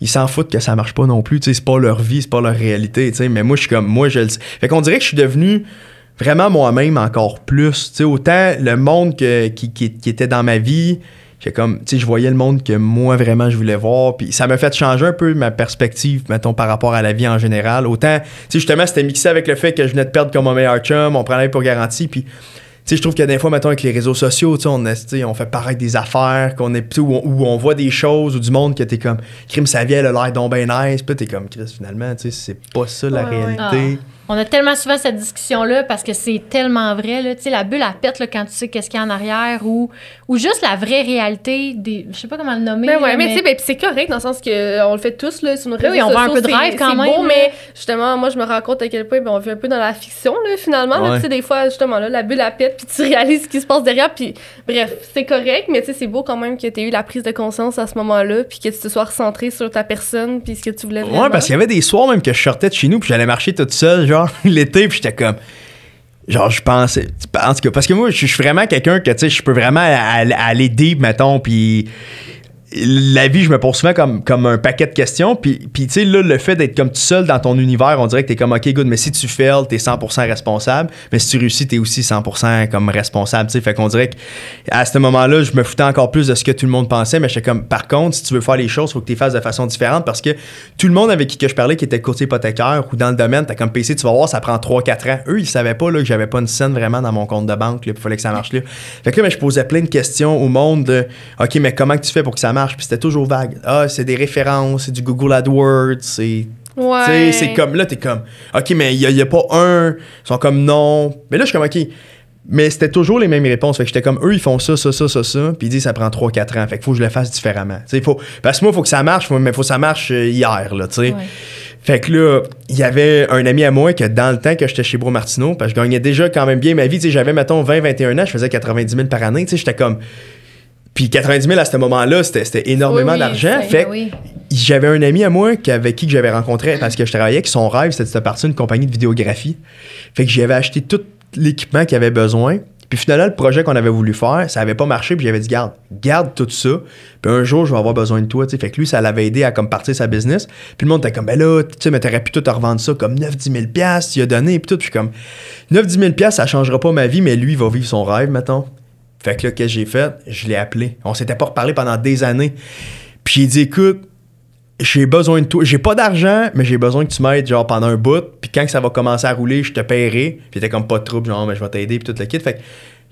Speaker 1: ils s'en foutent que ça marche pas non plus, tu sais, c'est pas leur vie, c'est pas leur réalité, tu mais moi, je suis comme, moi, je le Fait qu'on dirait que je suis devenu vraiment moi-même encore plus, tu autant le monde qui, qui, qui était dans ma vie, comme, je voyais le monde que moi vraiment je voulais voir, puis ça m'a fait changer un peu ma perspective, par rapport à la vie en général. Autant, justement, c'était mixé avec le fait que je venais de perdre comme mon meilleur chum, on prenait pour garantie, puis. Tu je trouve que des fois, mettons, avec les réseaux sociaux, on, on fait pareil des affaires, qu'on est où on, voit des choses ou du monde que t'es comme, crime sa vie, elle a l'air donc bien nice, puis t'es comme, Chris, finalement, tu sais, c'est pas ça la réalité. Ah.
Speaker 2: On a tellement souvent cette discussion-là parce que c'est tellement vrai. Là. Tu la bulle, à pète quand tu sais qu'est-ce qu'il y a en arrière ou, ou juste la vraie réalité des. Je sais pas comment le nommer. Ben ouais, mais, ben, c'est correct dans le sens qu'on euh, le fait tous là, sur nos ben réseaux oui, on un peu de quand même. mais... justement,
Speaker 3: moi, je me rends compte à quel point ben, on vit un peu dans la fiction là, finalement. tu des fois, justement, là, la bulle, à pète, puis tu <laughs> réalises ce qui se passe derrière. Puis bref, c'est correct, mais tu c'est beau quand même que tu aies eu la prise de conscience à ce moment-là, puis que tu te sois recentré sur ta personne, puis ce que tu voulais Ouais, parce qu'il y
Speaker 1: avait des soirs même que je sortais de chez nous, puis j'allais marcher toute seule, <laughs> l'été, puis j'étais comme genre je pense tu penses que parce que moi je suis vraiment quelqu'un que tu sais je peux vraiment aller deep mettons puis la vie, je me pose souvent comme, comme un paquet de questions. Puis, puis tu sais, là, le fait d'être comme tout seul dans ton univers, on dirait que t'es comme, OK, good, mais si tu fails, t'es 100% responsable. Mais si tu réussis, t'es aussi 100% comme responsable. Tu sais, fait qu'on dirait qu'à ce moment-là, je me foutais encore plus de ce que tout le monde pensait. Mais j'étais comme, par contre, si tu veux faire les choses, faut que tu les fasses de façon différente parce que tout le monde avec qui que je parlais, qui était courtier hypothécaire ou dans le domaine, t'as comme PC, tu vas voir, ça prend 3-4 ans. Eux, ils savaient pas là, que j'avais pas une scène vraiment dans mon compte de banque. Il fallait que ça marche là. Fait que là, mais je posais plein de questions au monde OK, mais comment tu fais pour que ça marche, puis c'était toujours vague. Ah, c'est des références, c'est du Google AdWords, c'est. c'est comme là, t'es comme, OK, mais il n'y a, pas un. Ils sont comme non. Mais là, je suis comme, OK. Mais c'était toujours les mêmes réponses. Fait que j'étais comme, eux, ils font ça, ça, ça, ça, ça. Puis ils disent, ça prend 3-4 ans. Fait que faut que je le fasse différemment. faut, parce que moi, il faut que ça marche, mais il faut que ça marche euh, hier, là, tu sais. Fait que là, il y avait un ami à moi que dans le temps que j'étais chez Bro Martino parce que je gagnais déjà quand même bien ma vie, tu sais, j'avais, mettons, 20-21 ans, je faisais 90 000 par année, tu sais, j'étais comme, puis 90 000 à ce moment-là, c'était énormément d'argent. Fait que j'avais un ami à moi qui, avec qui j'avais rencontré parce que je travaillais, que son rêve, c'était de partir une compagnie de vidéographie. Fait que j'avais acheté tout l'équipement qu'il avait besoin. Puis finalement, le projet qu'on avait voulu faire, ça n'avait pas marché. Puis j'avais dit, garde, garde tout ça. Puis un jour, je vais avoir besoin de toi. Fait que lui, ça l'avait aidé à comme partir sa business. Puis le monde était comme, ben là, tu sais, mais t'aurais pu tout revendre ça comme 9-10 000 tu as donné, puis tout. suis comme, 9-10 000 ça changera pas ma vie, mais lui, il va vivre son rêve, mettons. Fait que là, qu'est-ce que j'ai fait? Je l'ai appelé. On s'était pas reparlé pendant des années. Puis il dit, écoute, j'ai besoin de toi. J'ai pas d'argent, mais j'ai besoin que tu m'aides genre pendant un bout. Puis quand ça va commencer à rouler, je te paierai. Puis t'es comme pas de trouble, genre ah, mais je vais t'aider puis tout le kit. Fait que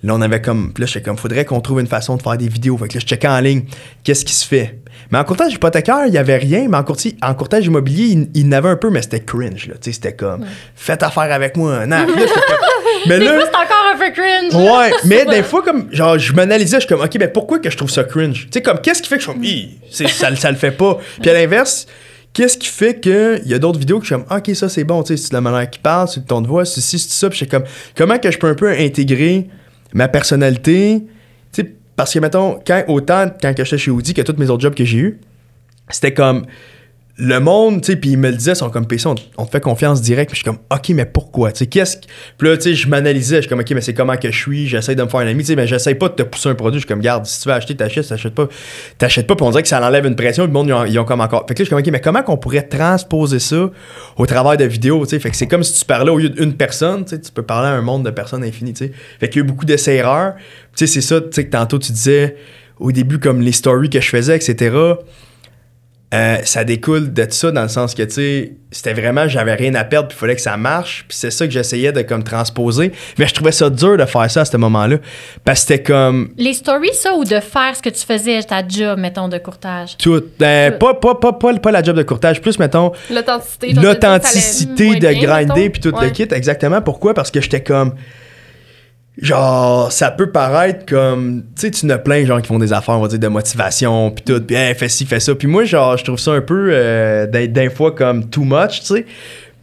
Speaker 1: là on avait comme puis là j'étais comme faudrait qu'on trouve une façon de faire des vidéos. Fait que là je checkais en ligne qu'est-ce qui se fait. Mais en courtage hypothécaire, il y avait rien, mais en courtage, en courtage immobilier, il, en avait un peu mais c'était cringe là, c'était comme faites affaire avec moi. un là,
Speaker 2: <laughs> mais là, c'est encore un peu cringe. Ouais, mais <laughs> des fois,
Speaker 1: comme, genre, je m'analysais, je suis comme, OK, mais pourquoi que je trouve ça cringe? Tu sais, comme, qu'est-ce qui fait que je suis comme, ça, ça le fait pas. Puis à l'inverse, qu'est-ce qui fait que y a d'autres vidéos que je suis comme, OK, ça c'est bon, tu sais, c'est la manière qu'il parle, c'est le ton de voix, c'est si c'est ça. Puis je suis comme, comment que je peux un peu intégrer ma personnalité? Tu sais, parce que, mettons, quand, autant quand j'étais chez Woody, que tous mes autres jobs que j'ai eu c'était comme le monde, tu sais, puis ils me le disaient, ils sont comme PC, on, on, te fait confiance direct. Puis je suis comme, OK, mais pourquoi? Tu sais, qu'est-ce que. Puis là, tu sais, je m'analysais, je suis comme, OK, mais c'est comment que je suis, j'essaie de me faire un ami, tu sais, mais j'essaie pas de te pousser un produit. Je suis comme, garde, si tu veux acheter, t'achètes, t'achètes pas. T'achètes pas, puis on dirait que ça enlève une pression, le monde, ils ont, comme encore. Fait que là, je suis comme, OK, mais comment qu'on pourrait transposer ça au travers de vidéos, tu sais? Fait que c'est comme si tu parlais au lieu d'une personne, tu sais, tu peux parler à un monde de personnes infinies, tu sais. Fait qu'il y a eu beaucoup d'essais-erreurs. Tu sais, c'est ça, tu sais, que tantôt, tu disais au début, comme les stories que je faisais, etc euh, ça découle de ça dans le sens que, tu sais, c'était vraiment, j'avais rien à perdre, puis il fallait que ça marche. Puis c'est ça que j'essayais de comme transposer. Mais je trouvais ça dur de faire ça à ce moment-là. Parce que c'était comme.
Speaker 2: Les stories, ça, ou de faire ce que tu faisais, ta job, mettons, de courtage?
Speaker 1: Tout. Ben, euh, pas, pas, pas, pas, la job de courtage, plus, mettons.
Speaker 2: L'authenticité. L'authenticité
Speaker 1: de, grinder, puis tout le kit. Exactement. Pourquoi? Parce que j'étais comme genre ça peut paraître comme tu sais tu ne plein de gens qui font des affaires on va dire de motivation puis tout puis hey, fais ci fais ça puis moi genre je trouve ça un peu euh, d'un fois comme too much tu sais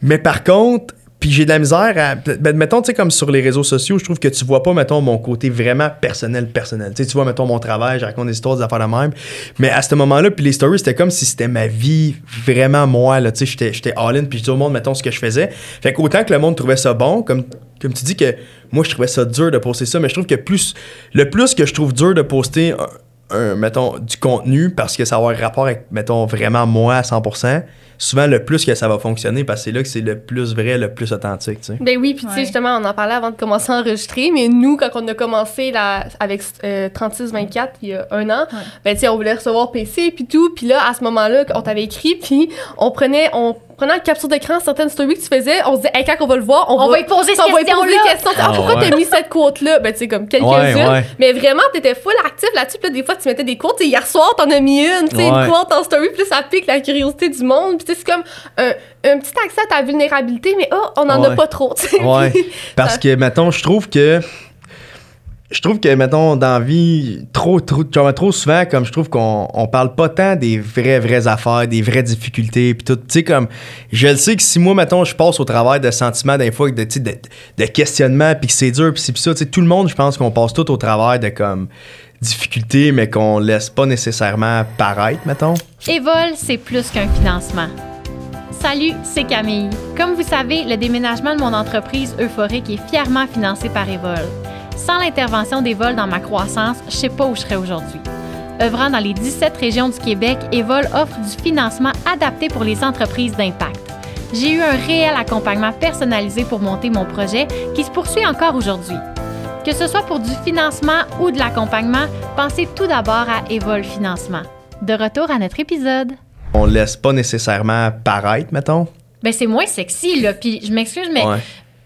Speaker 1: mais par contre puis j'ai de la misère à ben, mettons tu sais comme sur les réseaux sociaux je trouve que tu vois pas mettons mon côté vraiment personnel personnel tu sais tu vois mettons mon travail je raconte des histoires des affaires de même mais à ce moment-là puis les stories c'était comme si c'était ma vie vraiment moi là tu sais j'étais all in puis je dis au monde mettons ce que je faisais fait qu'autant que le monde trouvait ça bon comme comme tu dis que moi, je trouvais ça dur de poster ça, mais je trouve que plus le plus que je trouve dur de poster, mettons, du contenu parce que ça a un rapport avec, mettons, vraiment moi à 100%, souvent le plus que ça va fonctionner parce que c'est là que c'est le plus vrai, le plus authentique. Tu sais. Ben
Speaker 3: oui, puis tu sais, justement, on en parlait avant de commencer à enregistrer, mais nous, quand on a commencé la, avec 36-24 euh, il y a un an, ben tu sais, on voulait recevoir PC puis tout, puis là, à ce moment-là, on t'avait écrit, puis on prenait, on prenant capture d'écran certaines stories que tu faisais, on se disait, hey, quand on va le voir, on, on va, y poser on va y poser des questions. Ah, ah, pourquoi t'as mis cette quote-là? Ben, tu sais, comme quelques-unes. Mais vraiment, t'étais full actif là-dessus. Puis là, des fois, tu mettais des quotes. hier soir, t'en as mis une, tu sais, quote en story. plus ça pique la curiosité du monde c'est comme euh, un, petit accès à ta vulnérabilité, mais oh, on en a pas trop. <laughs>
Speaker 1: Parce que, mettons, je trouve que je trouve que, mettons, dans la vie, trop, trop, trop souvent, comme je trouve qu'on on parle pas tant des vraies, vraies affaires, des vraies difficultés, puis tout. Tu sais, comme, je le sais que si moi, mettons, je passe au travail de sentiments, des de, de, de questionnements, puis que c'est dur, puis c'est ça, tout le monde, je pense qu'on passe tout au travail de comme difficultés, mais qu'on laisse pas nécessairement paraître, mettons?
Speaker 2: Evol, c'est plus qu'un financement. Salut, c'est Camille. Comme vous savez, le déménagement de mon entreprise Euphorique est fièrement financé par Evol. Sans l'intervention d'Evol dans ma croissance, je sais pas où je serais aujourd'hui. Œuvrant dans les 17 régions du Québec, Evol offre du financement adapté pour les entreprises d'impact. J'ai eu un réel accompagnement personnalisé pour monter mon projet qui se poursuit encore aujourd'hui. Que ce soit pour du financement ou de l'accompagnement, pensez tout d'abord à Evol Financement. De retour à notre épisode.
Speaker 1: On laisse pas nécessairement paraître, mettons.
Speaker 2: Ben c'est moins sexy là, puis je m'excuse mais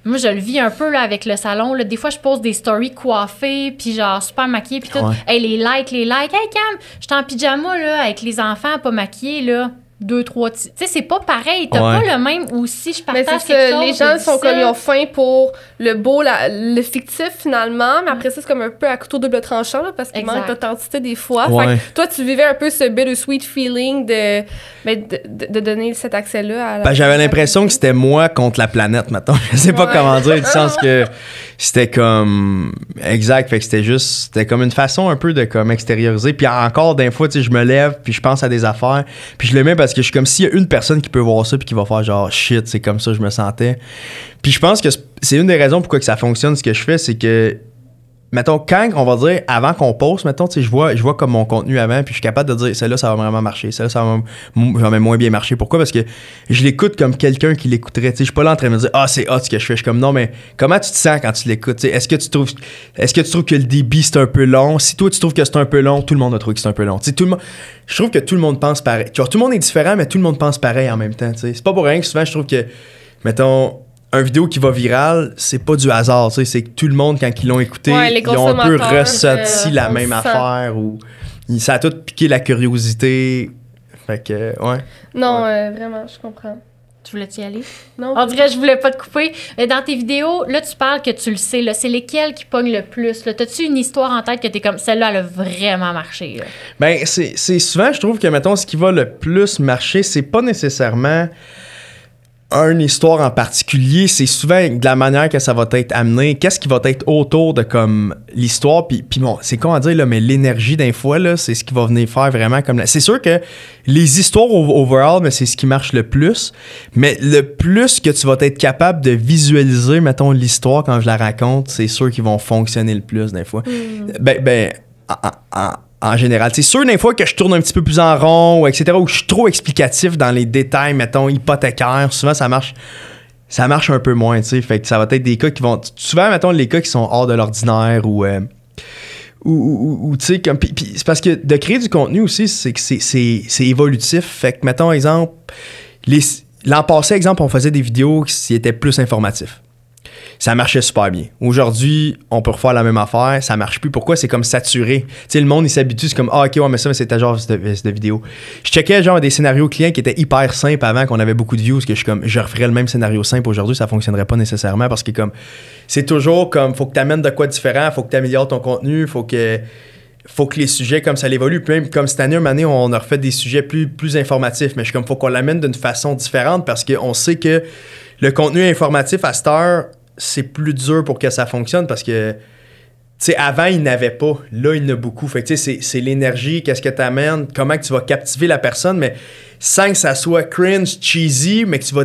Speaker 2: Moi, je le vis un peu avec le salon. Là. Des fois, je pose des stories coiffées, puis genre super maquillée, puis tout. les likes, les likes. Hey, Cam, je suis en pyjama là, avec les enfants, pas maquillée. Là deux, trois. Tu sais, c'est pas pareil. T'as pas le même aussi. Je partage mais quelque chose, Les gens sont comme, ils ont
Speaker 3: faim pour le beau, le fictif finalement, mais après ça, c'est comme un peu à couteau double tranchant, parce qu'il manque d'authenticité des fois. toi, tu vivais un peu ce bittersweet feeling de, mais de, de, donner cet accès-là à ben, J'avais
Speaker 1: l'impression que c'était moi contre la planète, maintenant. <laughs> Je sais pas comment dire, du sens que <laughs> c'était comme exact fait que c'était juste c'était comme une façon un peu de comme extérioriser puis encore d'un fois tu sais je me lève puis je pense à des affaires puis je le mets parce que je suis comme s'il y a une personne qui peut voir ça puis qui va faire genre shit c'est comme ça je me sentais puis je pense que c'est une des raisons pourquoi que ça fonctionne ce que je fais c'est que mettons, quand on va dire avant qu'on poste, mettons, je vois, je vois comme mon contenu avant, puis je suis capable de dire celle-là, ça va vraiment marcher, celle-là, ça va même moins bien marcher. Pourquoi? Parce que je l'écoute comme quelqu'un qui l'écouterait. Je suis pas là en train de me dire Ah, c'est hot ce que je fais. Je suis comme non, mais comment tu te sens quand tu l'écoutes? Est-ce que tu trouves est-ce que tu trouves que le débit c'est un peu long? Si toi tu trouves que c'est un peu long, tout le monde a trouvé que c'est un peu long. tout le monde, je trouve que tout le monde pense pareil. vois tout le monde est différent, mais tout le monde pense pareil en même temps. C'est pas pour rien que souvent je trouve que, mettons, un vidéo qui va viral, c'est pas du hasard, c'est que tout le monde, quand ils l'ont écouté, ils ont un peu ressenti la même affaire ou ça a tout piqué la curiosité. Fait que, ouais.
Speaker 2: Non, euh, vraiment, je comprends. Tu voulais y aller? Non. dirait que je voulais pas te couper. Mais dans tes vidéos, là, tu parles que tu le sais. Là, c'est lesquels qui pognent le plus? Là? T'as-tu une histoire en tête que t'es comme celle-là, elle a vraiment marché? Bien,
Speaker 1: Ben, c'est, souvent, je trouve que, mettons, ce qui va le plus marcher, c'est pas nécessairement une histoire en particulier, c'est souvent de la manière que ça va être amené, qu'est-ce qui va être autour de comme l'histoire, puis, puis bon, c'est con à dire, là, mais l'énergie d'un fois, là, c'est ce qui va venir faire vraiment comme... C'est sûr que les histoires overall, mais c'est ce qui marche le plus, mais le plus que tu vas être capable de visualiser, mettons, l'histoire quand je la raconte, c'est sûr qu'ils vont fonctionner le plus d'un fois. Mm. Ben, ben, en général. C'est sûr des fois que je tourne un petit peu plus en rond, etc., ou que je suis trop explicatif dans les détails, mettons, hypothécaires. Souvent, ça marche ça marche un peu moins, tu sais. Fait que ça va être des cas qui vont... Souvent, mettons, les cas qui sont hors de l'ordinaire ou... Euh, ou, tu sais, c'est parce que de créer du contenu aussi, c'est que c'est évolutif. Fait que, mettons, exemple, l'an passé, exemple, on faisait des vidéos qui étaient plus informatifs ça marchait super bien. Aujourd'hui, on peut refaire la même affaire, ça marche plus. Pourquoi? C'est comme saturé. Tu sais, le monde, il s'habitue, c'est comme, ah, ok, ouais, mais ça, mais c'était genre cette, vidéo. Je checkais genre des scénarios clients qui étaient hyper simples avant qu'on avait beaucoup de views, que je suis comme, je referais le même scénario simple aujourd'hui, ça fonctionnerait pas nécessairement parce que comme, c'est toujours comme, faut que tu amènes de quoi différent, faut que tu améliores ton contenu, faut que faut que les sujets comme ça évoluent. Puis même comme cette année, on a refait des sujets plus, plus informatifs, mais je suis comme faut qu'on l'amène d'une façon différente parce qu'on sait que le contenu informatif à cette heure, c'est plus dur pour que ça fonctionne parce que, tu sais, avant, il n'avait pas. Là, il en a beaucoup. Fait que, tu sais, c'est l'énergie, qu'est-ce que tu amènes, comment que tu vas captiver la personne, mais sans que ça soit cringe, cheesy, mais que tu vas,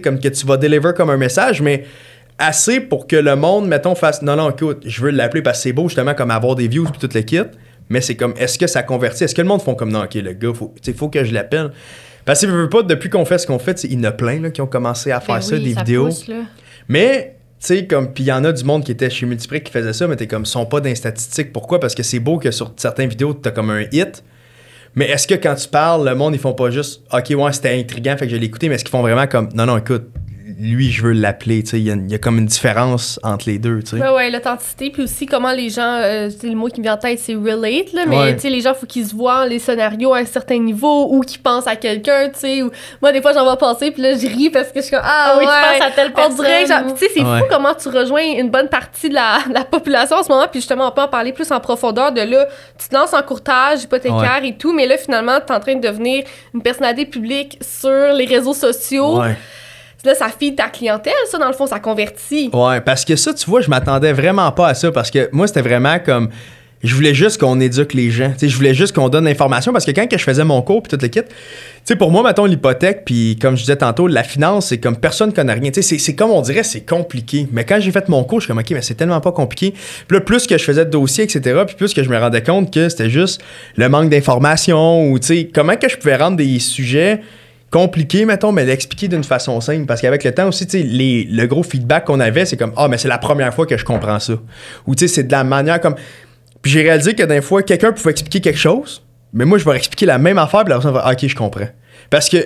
Speaker 1: comme, que tu vas deliver comme un message, mais assez pour que le monde, mettons, fasse non, non, écoute, je veux l'appeler parce que c'est beau, justement, comme avoir des views puis toute le mais c'est comme, est-ce que ça convertit? Est-ce que le monde font comme non, ok, le gars, il faut que je l'appelle? Parce que, veux pas, depuis qu'on fait ce qu'on fait, il y en a plein qui ont commencé à ben faire ça, des vidéos. mais tu sais, comme, puis il y en a du monde qui était chez Multiprix qui faisait ça, mais t'es comme, sont pas dans les statistiques. Pourquoi? Parce que c'est beau que sur certaines vidéos, t'as comme un hit. Mais est-ce que quand tu parles, le monde, ils font pas juste, OK, ouais, c'était intriguant, fait que je l'ai écouté, mais est-ce qu'ils font vraiment comme, non, non, écoute, lui, je veux l'appeler. Il y, a comme une différence entre les deux. Oui,
Speaker 3: ouais, l'authenticité. Puis aussi, comment les gens. c'est euh, le mot qui me vient en tête, c'est relate. Là, mais sais les gens, il faut qu'ils se voient les scénarios à un certain niveau ou qu'ils pensent à quelqu'un. Ou... Moi, des fois, j'en vois passer. Puis là, je ris parce que je suis comme Ah, ah oui, ouais, tu penses à telle personne. c'est fou comment tu rejoins une bonne partie de la, population en ce moment. Puis justement, on peut en parler plus en profondeur de là. Tu te lances en courtage hypothécaire et tout. Mais là, finalement, tu es en train de devenir une personnalité publique sur les réseaux sociaux. Là, ça feed ta clientèle, ça, dans le fond, ça convertit.
Speaker 1: Ouais, parce que ça, tu vois, je m'attendais vraiment pas à ça parce que moi, c'était vraiment comme. Je voulais juste qu'on éduque les gens. sais je voulais juste qu'on donne l'information parce que quand que je faisais mon cours puis tout le kit, sais, pour moi, mettons l'hypothèque, puis comme je disais tantôt, la finance, c'est comme personne connaît rien. C'est, c'est comme on dirait, c'est compliqué. Mais quand j'ai fait mon cours, je suis comme, OK, mais c'est tellement pas compliqué. Puis là, plus que je faisais de dossiers, etc., puis plus que je me rendais compte que c'était juste le manque d'information ou, tu sais, comment que je pouvais rendre des sujets compliqué, mettons, mais l'expliquer d'une façon simple. Parce qu'avec le temps aussi, les, le gros feedback qu'on avait, c'est comme Ah, mais c'est la première fois que je comprends ça. Ou tu sais, c'est de la manière comme. Puis j'ai réalisé que d'un fois, quelqu'un pouvait expliquer quelque chose, mais moi, je vais expliquer la même affaire, puis la personne va Ok, je comprends. Parce que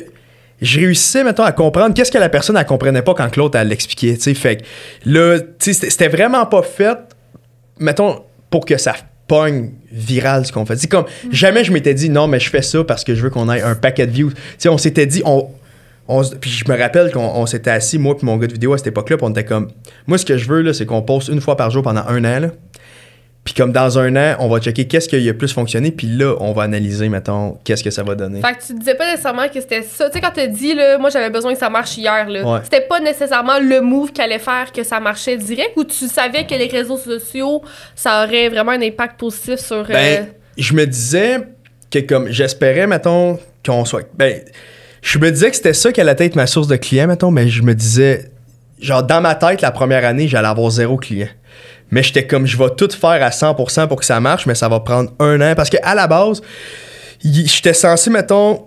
Speaker 1: je réussissais, mettons, à comprendre qu'est-ce que la personne, elle comprenait pas quand l'autre, elle l'expliquait. Tu fait que là, tu sais, c'était vraiment pas fait, mettons, pour que ça pogne viral ce qu'on fait. C'est comme mhm. jamais je m'étais dit non mais je fais ça parce que je veux qu'on ait un paquet de views. Tu sais on s'était dit on, puis je me rappelle qu'on s'était assis moi puis mon gars de vidéo à cette époque-là, on était comme moi ce que je veux là c'est qu'on poste une fois par jour pendant un an là. Puis comme dans un an, on va checker qu'est-ce qui a plus fonctionné, puis là, on va analyser, mettons, qu'est-ce que ça va donner. Fait
Speaker 3: que tu disais pas nécessairement que c'était ça. Tu sais, quand t'as dit, là, moi, j'avais besoin que ça marche hier, là, c'était pas nécessairement le move allait faire que ça marchait direct, ou tu savais que les réseaux sociaux, ça aurait vraiment un impact positif sur... Euh, ben,
Speaker 1: je me disais que comme, j'espérais, mettons, qu'on soit... Ben, je me disais que c'était ça qui allait être ma source de clients, mettons, mais je me disais, genre, dans ma tête, la première année, j'allais avoir zéro client mais j'étais comme je vais tout faire à 100% pour que ça marche, mais ça va prendre un an. Parce que à la base, j'étais censé, mettons,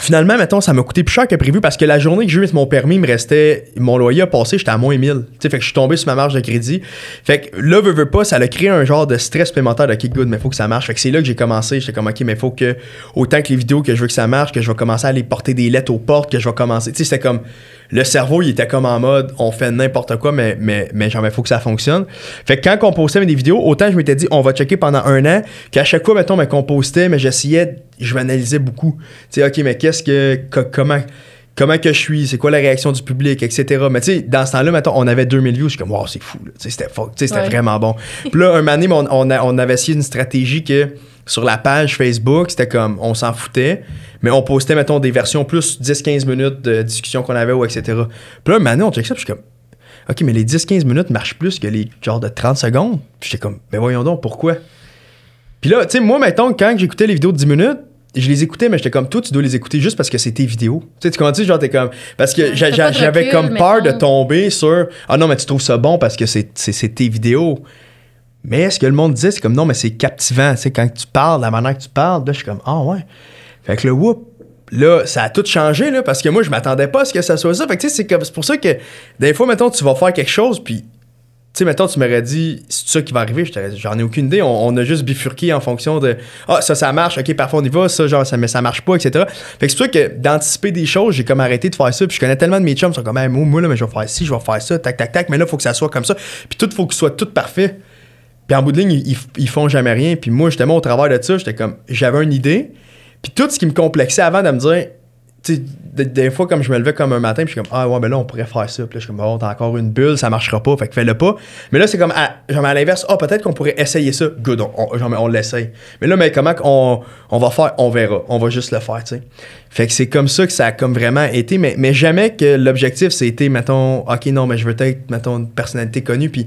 Speaker 1: finalement, mettons, ça m'a coûté plus cher que prévu parce que la journée que j'ai eu mon permis, me restait. Mon loyer a passé, j'étais à moins 1000. Tu fait que je suis tombé sur ma marge de crédit. Fait que là, veut veut pas, ça a créé un genre de stress supplémentaire de kick good, mais faut que ça marche. Fait que c'est là que j'ai commencé. J'étais comme OK, mais faut que, autant que les vidéos que je veux que ça marche, que je vais commencer à aller porter des lettres aux portes, que je vais commencer. Tu sais, c'était comme le cerveau, il était comme en mode, on fait n'importe quoi, mais, mais, mais genre, il faut que ça fonctionne. Fait que quand on postait des vidéos, autant je m'étais dit, on va checker pendant un an, qu'à chaque fois, mettons, mais qu'on postait, mais j'essayais, je m'analysais beaucoup. Tu sais, OK, mais qu'est-ce que, comment, comment que je suis, c'est quoi la réaction du public, etc. Mais tu sais, dans ce temps-là, mettons, on avait 2000 views, je suis comme, wow, c'est fou, Tu sais, c'était, c'était vraiment bon. <laughs> Puis là, un moment on, on avait essayé une stratégie que, sur la page Facebook, c'était comme on s'en foutait, mais on postait, mettons, des versions plus 10-15 minutes de discussion qu'on avait ou etc. Puis là, maintenant, on check ça, puis je suis comme OK, mais les 10-15 minutes marchent plus que les genre, de 30 secondes. Puis j'étais comme Ben voyons donc, pourquoi? Puis là, tu sais, moi, mettons, quand j'écoutais les vidéos de 10 minutes, je les écoutais, mais j'étais comme, toi, tu dois les écouter juste parce que c'est tes vidéos. Tu sais, tu comprends -tu? Genre, t'es comme. Parce que j'avais comme peur de tomber sur. Ah non, mais tu trouves ça bon parce que c'est tes vidéos. Mais ce que le monde dit, c'est comme non, mais c'est captivant. Tu sais, quand tu parles, la manière que tu parles, là, je suis comme ah ouais. Fait que le whoop, là, ça a tout changé, là, parce que moi, je m'attendais pas à ce que ça soit ça. Fait que tu sais, c'est comme pour ça que des fois, mettons, tu vas faire quelque chose, puis tu sais, mettons, tu m'aurais dit, c'est ça qui va arriver, j'en ai aucune idée. On, a juste bifurqué en fonction de Ah, oh, ça, ça marche, ok, parfois on y va, ça, genre, ça, mais ça marche pas, etc. Fait que c'est pour ça que d'anticiper des choses, j'ai comme arrêté de faire ça. Puis je connais tellement de mes chums, sont comme, même moi, là, mais je vais faire ci, je vais faire ça, tac, tac, tac, mais là, il faut que ça soit comme ça. Puis tout, faut que ce soit tout parfait. Puis en bout de ligne, ils, font jamais rien. Puis moi, justement, au travers de ça, j'étais comme, j'avais une idée. Puis tout ce qui me complexait avant de me dire, tu des, fois, comme je me levais comme un matin, pis je suis comme, ah ouais, ben là, on pourrait faire ça. Puis là, je suis comme, oh, t'as encore une bulle, ça marchera pas, fait que fais-le pas. Mais là, c'est comme, à, à l'inverse, ah, peut-être qu'on pourrait essayer ça. Good, on, on, l'essaye. Mais là, mais comment on, va faire, on verra. On va juste le faire, tu sais. Fait que c'est comme ça que ça a comme vraiment été, mais, mais jamais que l'objectif, c'était, mettons, ok, non, mais je veux être, mettons, une personnalité connue, puis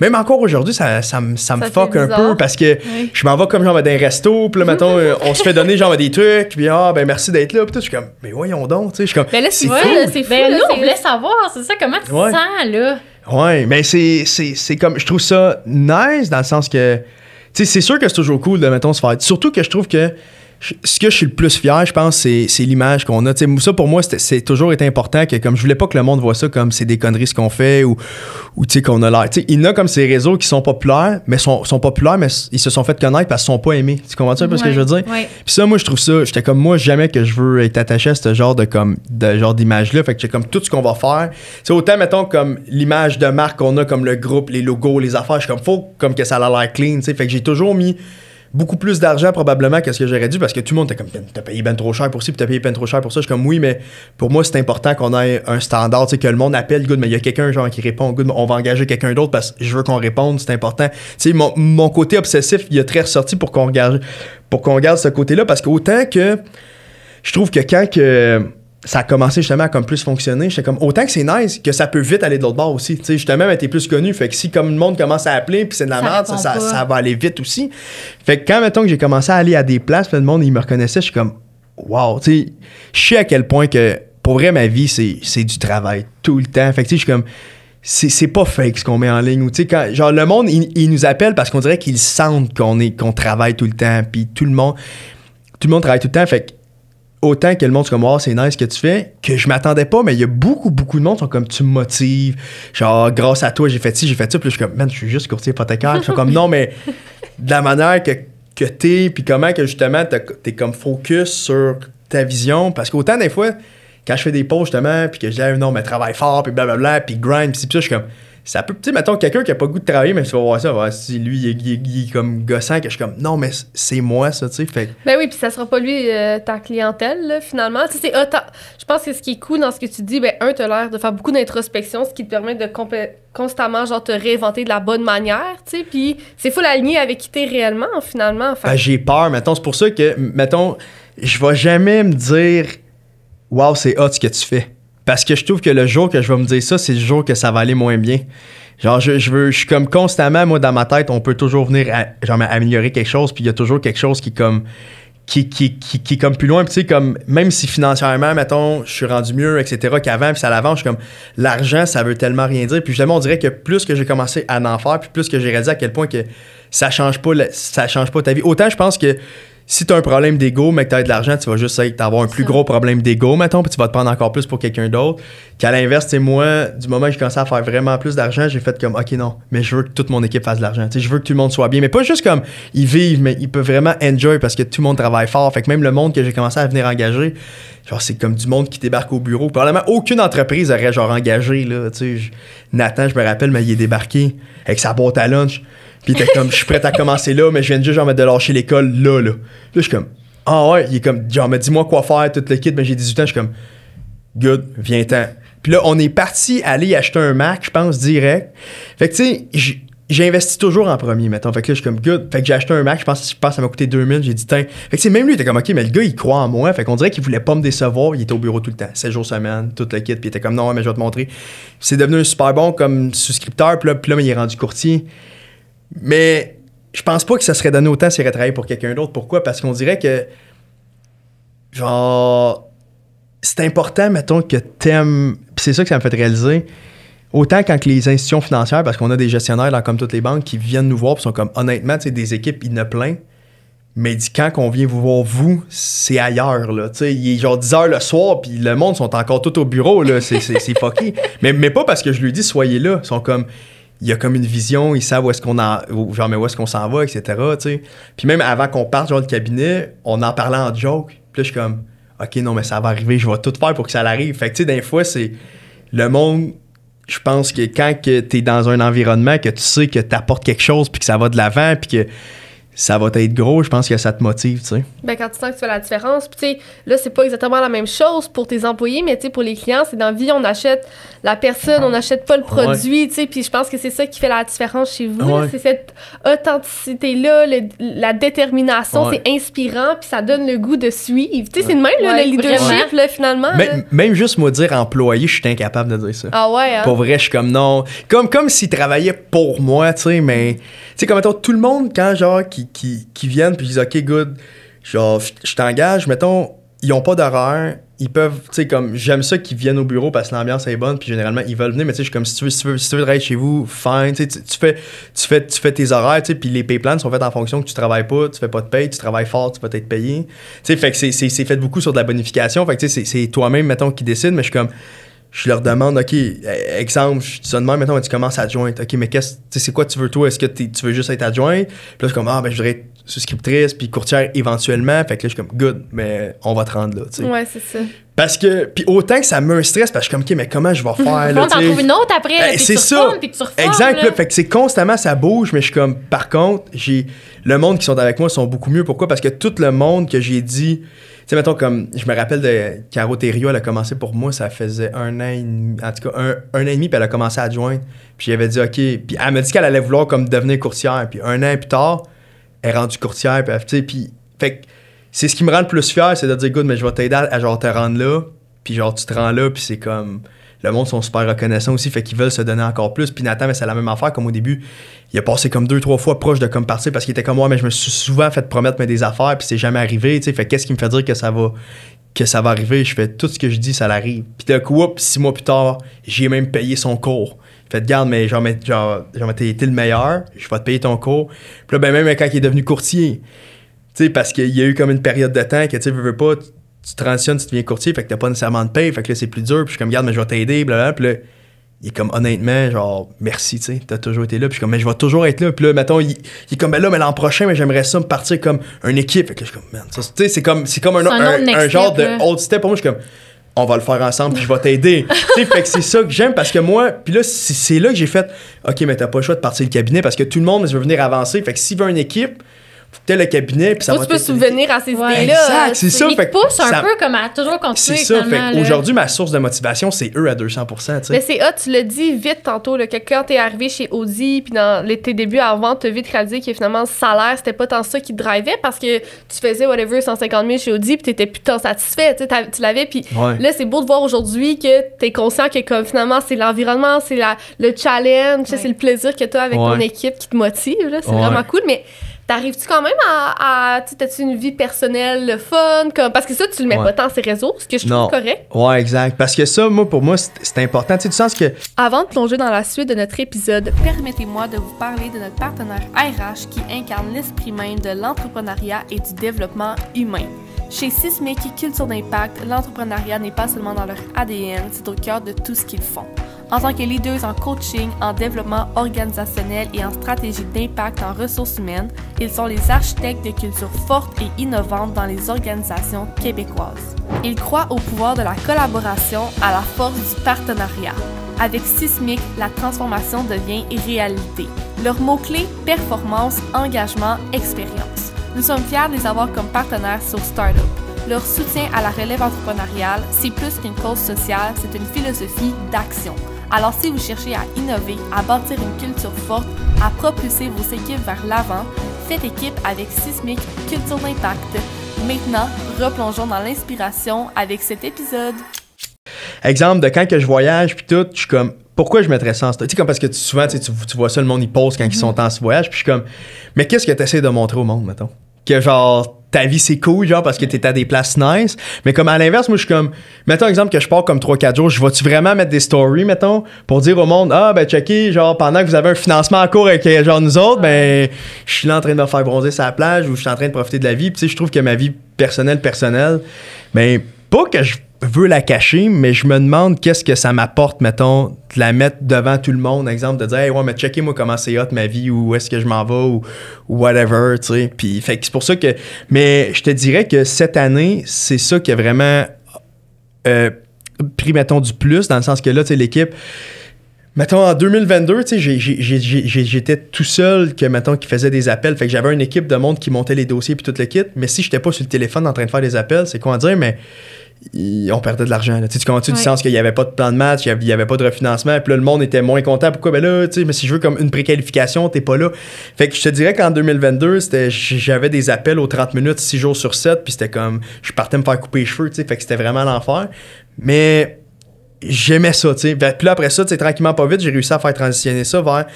Speaker 1: même encore aujourd'hui, ça, ça, me ça fuck un peu parce que je m'en vais comme genre vais resto, puis là, mettons, <laughs> on se fait donner genre des trucs, puis ah, ben merci d'être là, puis tout. Je suis comme, mais voyons donc, tu sais. Je suis comme, mais ben là, c'est fou. c'est ben, ben, là, on voulait
Speaker 2: savoir, c'est ça, comment tu ouais. sens, là.
Speaker 1: Ouais, mais c'est, c'est comme, je trouve ça nice dans le sens que, tu sais, c'est sûr que c'est toujours cool de, mettons, se faire. Surtout que je trouve que ce que je suis le plus fier, je pense, c'est, l'image qu'on a. ça, pour moi, c'est toujours été important que, comme je voulais pas que le monde voit ça comme c'est des conneries ce qu'on fait ou, ou qu'on a l'air. Il y en a comme ces réseaux qui sont populaires, mais sont, populaires, mais ils se sont fait connaître parce qu'ils sont pas aimés. Tu comprends tu un peu ce que je veux dire? Puis ça, moi, je trouve ça, j'étais comme moi, jamais que je veux être attaché à ce genre de comme de genre d'image-là. Fait que j'ai comme tout ce qu'on va faire. c'est autant, mettons, comme l'image de marque qu'on a, comme le groupe, les logos, les affaires, je suis comme, faut comme que ça a l'air clean. Fait que j'ai toujours mis beaucoup plus d'argent probablement que ce que j'aurais dû parce que tout le monde était comme t'as payé ben trop cher pour ci, puis t'as payé ben trop cher pour ça. Je suis comme oui, mais pour moi c'est important qu'on ait un standard, tu que le monde appelle good, mais il y a quelqu'un genre qui répond good, on va engager quelqu'un d'autre parce que je veux qu'on réponde, c'est important. Tu sais, mon, côté obsessif, il est très ressorti pour qu'on regarde pour qu'on garde ce côté-là parce qu'autant que je trouve que quand que ça a commencé justement à comme plus fonctionner. J'étais comme autant que c'est nice que ça peut vite aller de l'autre bord aussi. Tu sais, justement, plus connu. Fait que si comme le monde commence à appeler puis c'est de la merde, ça, va aller vite aussi. Fait que quand mettons que j'ai commencé à aller à des places, le monde il me reconnaissait, je suis comme Wow, tu sais, je sais à quel point que pour vrai ma vie, c'est du travail tout le temps. Fait que tu sais, je suis comme c'est pas fake ce qu'on met en ligne. Ou, quand, genre, le monde, il, nous appelle parce qu'on dirait qu'ils sentent qu'on est qu'on travaille tout le temps. Puis tout le monde, tout le monde travaille tout le temps. Fait autant que le monde, comme, oh, c'est nice ce que tu fais, que je m'attendais pas, mais il y a beaucoup, beaucoup de monde qui sont comme, tu me motives. Genre, grâce à toi, j'ai fait ci, j'ai fait ça. Puis je suis comme, man, je suis juste courtier hypothécaire. je ils comme, non, mais <laughs> de la manière que, que t'es, puis comment que justement, t'es comme focus sur ta vision. Parce qu'autant des fois, quand je fais des posts justement, puis que je dis, non, mais travaille fort, puis blablabla, puis grind, puis je suis comme, ça peut. Tu sais, mettons, quelqu'un qui a pas le goût de travailler, mais tu vas voir ça, si lui, il est, comme gossant, que je suis comme, non, mais c'est moi, ça, tu sais. Fait...
Speaker 3: Ben oui, puis ça sera pas lui euh, ta clientèle, finalement. Tu sais, je pense que ce qui est cool dans ce que tu dis, ben, un, t'as l'air de faire beaucoup d'introspection, ce qui te permet de constamment, genre, te réinventer de la bonne manière, tu sais. Puis c'est fou l'aligner avec qui t'es réellement, finalement. Ben,
Speaker 1: j'ai peur, mettons. C'est pour ça que, mettons, je vais jamais me dire, waouh, c'est hot ce que tu fais parce que je trouve que le jour que je vais me dire ça, c'est le jour que ça va aller moins bien. Genre, je, je, veux, je suis comme constamment, moi, dans ma tête, on peut toujours venir améliorer quelque chose, puis il y a toujours quelque chose qui, comme, qui, qui, est comme plus loin. tu sais, comme, même si financièrement, mettons, je suis rendu mieux, etc., qu'avant, puis ça l'avance, je suis comme, l'argent, ça veut tellement rien dire. Puis, justement, on dirait que plus que j'ai commencé à en faire, puis plus que j'ai réalisé à quel point que ça change pas, ça change pas ta vie. Autant, je pense que si tu as un problème d'ego, mais que tu as de l'argent, tu vas juste avoir un plus gros problème d'ego, mettons, puis tu vas te prendre encore plus pour quelqu'un d'autre. Qu'à l'inverse, c'est moi, du moment que j'ai commencé à faire vraiment plus d'argent, j'ai fait comme, OK, non, mais je veux que toute mon équipe fasse de l'argent. Je veux que tout le monde soit bien. Mais pas juste comme ils vivent, mais ils peuvent vraiment enjoy parce que tout le monde travaille fort. Fait que même le monde que j'ai commencé à venir engager, genre, c'est comme du monde qui débarque au bureau. Probablement aucune entreprise aurait genre engagé, là. Tu Nathan, je me rappelle, mais il est débarqué avec sa boîte à lunch. Puis il était comme, je suis prêt à commencer là, mais je viens juste genre de lâcher l'école là, là. Là, je suis comme, ah ouais, il est comme, genre, mais dis-moi quoi faire, tout le kit, mais j'ai 18 ans, je suis comme, good, viens-t'en. Puis là, on est parti aller acheter un Mac, je pense, direct. Fait que tu sais, j'ai investi toujours en premier, mettons. Fait que là, je suis comme, good. Fait que j'ai acheté un Mac, je pense, je ça m'a coûté 2000. J'ai dit, tiens. Fait que même lui, il était comme, ok, mais le gars, il croit en moi. Fait qu'on dirait qu'il voulait pas me décevoir. Il était au bureau tout le temps, 7 jours semaine, toute le kit. Puis il était comme, non, mais je vais te montrer. c'est devenu un super bon comme souscripteur. Puis là, puis là mais il est rendu courtier. Mais je pense pas que ça serait donné autant s'il aurait travaillé pour quelqu'un d'autre. Pourquoi? Parce qu'on dirait que, genre, c'est important, mettons, que t'aimes. c'est ça que ça me fait réaliser. Autant quand les institutions financières, parce qu'on a des gestionnaires, là, comme toutes les banques, qui viennent nous voir, puis sont comme, honnêtement, tu des équipes, ils ne plaignent. Mais dit, quand on vient vous voir, vous, c'est ailleurs, là. Tu sais, il est genre 10 h le soir, puis le monde sont encore tous au bureau, là. C'est, c'est, <laughs> mais, mais pas parce que je lui dis, soyez là. Ils sont comme, il y a comme une vision, ils savent où est-ce qu'on en, mais où est-ce qu'on s'en va, etc. Puis même avant qu'on parte, genre, le cabinet, on en parlait en joke. Puis là, je suis comme, OK, non, mais ça va arriver, je vais tout faire pour que ça l'arrive. Fait que, tu sais, des fois, c'est le monde. Je pense que quand que tu es dans un environnement que tu sais que tu apportes quelque chose, puis que ça va de l'avant, puis que ça va être gros, je pense que ça te motive, tu sais.
Speaker 3: Ben, quand tu sens que tu fais la différence, puis tu sais, là, c'est pas exactement la même chose pour tes employés, mais tu sais, pour les clients, c'est dans vie, on achète la personne, on n'achète pas le produit, tu sais, puis je pense que c'est ça qui fait la différence chez vous, c'est cette authenticité-là, la détermination, c'est inspirant, puis ça donne le goût de suivre, tu sais, c'est le même, là, le leadership, là, finalement.
Speaker 1: Même juste moi dire employé, je suis incapable de dire ça. Ah ouais, hein? Pour vrai, je suis comme non, comme, comme s'il travaillait pour moi, tu sais, mais sais, comme mettons, tout le monde, quand genre, qui, qui, qui viennent puis ils disent OK, good, genre, je t'engage, mettons, ils ont pas d'horaire, ils peuvent, tu sais, comme, j'aime ça qu'ils viennent au bureau parce que l'ambiance est bonne, puis généralement, ils veulent venir, mais tu sais, je suis comme, si tu veux, si tu veux, si tu veux travailler chez vous, fine, tu, tu, fais, tu, fais, tu fais tes horaires, tu sais, puis les pay plans sont faits en fonction que tu travailles pas, tu fais pas de paye, tu travailles fort, tu vas être payé. Tu sais, fait que c'est fait beaucoup sur de la bonification, fait que tu sais, c'est toi-même, mettons, qui décide, mais je suis comme, je leur demande, OK, exemple, je te demande, maintenant tu commences à adjointe. OK, mais qu'est-ce, c'est quoi tu veux, toi? Est-ce que tu veux juste être adjoint? Puis là, je suis comme, ah, ben, je voudrais être souscriptrice puis courtière éventuellement. Fait que là, je suis comme, good, mais on va te rendre là, tu Ouais, c'est ça. Parce que, puis autant que ça me stresse, parce que je suis comme, OK, mais comment je vais <laughs> faire? on t'en trouve une
Speaker 2: autre après, ben, c'est ça. Puis tu exact, fait
Speaker 1: que c'est constamment, ça bouge, mais je suis comme, par contre, j'ai le monde qui sont avec moi sont beaucoup mieux. Pourquoi? Parce que tout le monde que j'ai dit, tu sais, mettons, comme, je me rappelle de Caro Terrio, elle a commencé pour moi, ça faisait un an et demi, en tout cas, un, an et demi, puis elle a commencé à joindre. Puis j'avais dit, OK, puis elle m'a dit qu'elle allait vouloir comme devenir courtière Puis un an plus tard, est rendue courtière. Puis, puis fait c'est ce qui me rend le plus fier, c'est de dire, good, mais je vais t'aider à, genre te rendre là. Puis genre, tu te rends là, puis c'est comme. Le monde sont super reconnaissant aussi, fait qu'ils veulent se donner encore plus. Puis Nathan, mais c'est la même affaire, comme au début, il a passé comme deux, trois fois proche de comme partir parce qu'il était comme moi, mais je me suis souvent fait promettre des affaires, puis c'est jamais arrivé, tu sais. Fait qu'est-ce qui me fait dire que ça va que ça va arriver, je fais tout ce que je dis, ça l'arrive. Puis d'un coup, six mois plus tard, j'ai même payé son cours. Fait garde, mais genre, mais, genre, genre t'es, le meilleur, je vais te payer ton cours. Puis là, ben, même quand il est devenu courtier, tu sais, parce qu'il y a eu comme une période de temps que tu veux, veux pas, tu, tu, transitionnes, tu deviens courtier, fait que t'as pas nécessairement de paye, fait que là, c'est plus dur. Puis je suis comme, garde, mais je vais t'aider, blablabla. Puis là, il est comme honnêtement, genre, merci, tu sais, t'as toujours été là. Puis je suis comme, mais je vais toujours être là. Puis là, mettons, il, est comme, ben là, mais l'an prochain, mais j'aimerais ça me partir comme une équipe. Fait que là, je suis comme, ça, tu sais, c'est comme, c'est comme un, genre de old step. Pour moi, je comme, on va le faire ensemble, puis je vais t'aider. <laughs> fait que c'est ça que j'aime parce que moi, puis là, c'est là que j'ai fait, OK, mais t'as pas le choix de partir le cabinet parce que tout le monde veut venir avancer. Fait que s'il veut une équipe, le cabinet. Puis ça va tu peux
Speaker 3: souvenir à ces idées-là. c'est ça. Ils te un peu comme à toujours continuer. C'est ça. aujourd'hui,
Speaker 1: ma source de motivation, c'est eux à 200 Mais ben, c'est
Speaker 3: tu le dis vite tantôt, le que quand t'es arrivé chez Audi, puis dans tes débuts avant, t'as vite réalisé que finalement, le salaire, c'était pas tant ça qui te drivait parce que tu faisais whatever 150 000 chez Audi, puis t'étais plus tant satisfait. Tu l'avais, puis là, c'est beau de voir aujourd'hui que t'es conscient que finalement, c'est l'environnement, c'est le challenge, c'est le plaisir que t'as avec ton équipe qui te motive. C'est vraiment cool, mais T'arrives-tu quand même à. à T'as-tu une vie personnelle, fun? Comme, parce que ça, tu le mets pas tant ces réseaux, ce que je trouve correct.
Speaker 1: Ouais, exact. Parce que ça, moi, pour moi, c'est important. Tu sens que.
Speaker 3: Avant de plonger dans la suite de notre épisode, permettez-moi de vous parler de notre partenaire RH qui incarne l'esprit même de l'entrepreneuriat et du développement humain. Chez Sismic Culture d'Impact, l'entrepreneuriat n'est pas seulement dans leur ADN, c'est au cœur de tout ce qu'ils font en tant que leaders en coaching, en développement organisationnel et en stratégie d'impact en ressources humaines, ils sont les architectes de cultures fortes et innovantes dans les organisations québécoises. Ils croient au pouvoir de la collaboration, à la force du partenariat. Avec Sismic, la transformation devient réalité. Leurs mots-clés performance, engagement, expérience. Nous sommes fiers de les avoir comme partenaires sur Startup. Leur soutien à la relève entrepreneuriale, c'est plus qu'une cause sociale, c'est une philosophie d'action. Alors si vous cherchez à innover, à bâtir une culture forte, à propulser vos équipes vers l'avant, faites équipe avec Sismic Culture d'Impact. Maintenant, replongeons dans l'inspiration avec cet épisode.
Speaker 1: Exemple de quand que je voyage puis tout, je suis comme pourquoi je mettrais ça en story? Tu sais, comme parce que souvent, tu, vois ça, le monde, pose quand ils mhm. sont en ce voyage. Puis je suis comme, mais qu'est-ce que tu essaies de montrer au monde, mettons? Que genre, ta vie c'est cool genre parce que t'es à des places nice mais comme à l'inverse moi je suis comme mettons exemple que je pars comme 3-4 jours je vais-tu vraiment mettre des stories mettons pour dire au monde ah ben checké genre pendant que vous avez un financement en cours avec euh, genre nous autres ben je suis là en train de me faire bronzer sa plage ou je suis en train de profiter de la vie puis tu sais je trouve que ma vie personnelle personnelle ben pas que je veux la cacher, mais je me demande qu'est-ce que ça m'apporte, mettons, de la mettre devant tout le monde, exemple, de dire, hey, ouais, mais checkez-moi comment c'est hot ma vie, ou où est-ce que je m'en vais, ou, whatever, tu sais. Puis, fait c'est pour ça que. Mais je te dirais que cette année, c'est ça qui a vraiment euh, pris, mettons, du plus, dans le sens que là, tu sais, l'équipe. Mettons, en 2022, j'étais tout seul que, mettons, qui faisait des appels. Fait que j'avais une équipe de monde qui montait les dossiers puis tout le kit. Mais si j'étais pas sur le téléphone en train de faire des appels, c'est quoi à dire, mais on perdait de l'argent. Tu comprends tu du sens qu'il n'y avait pas de plan de match, il n'y avait, pas de refinancement, puis là, le monde était moins content. Pourquoi? Ben là, mais si je veux comme une préqualification, t'es pas là. Fait que je te dirais qu'en 2022, j'avais des appels aux 30 minutes, 6 jours sur 7, puis c'était comme, je partais me faire couper les cheveux, tu sais, fait que c'était vraiment l'enfer. Mais j'aimais ça, tu sais. Puis après ça, tu tranquillement, pas vite, j'ai réussi à faire transitionner ça vers,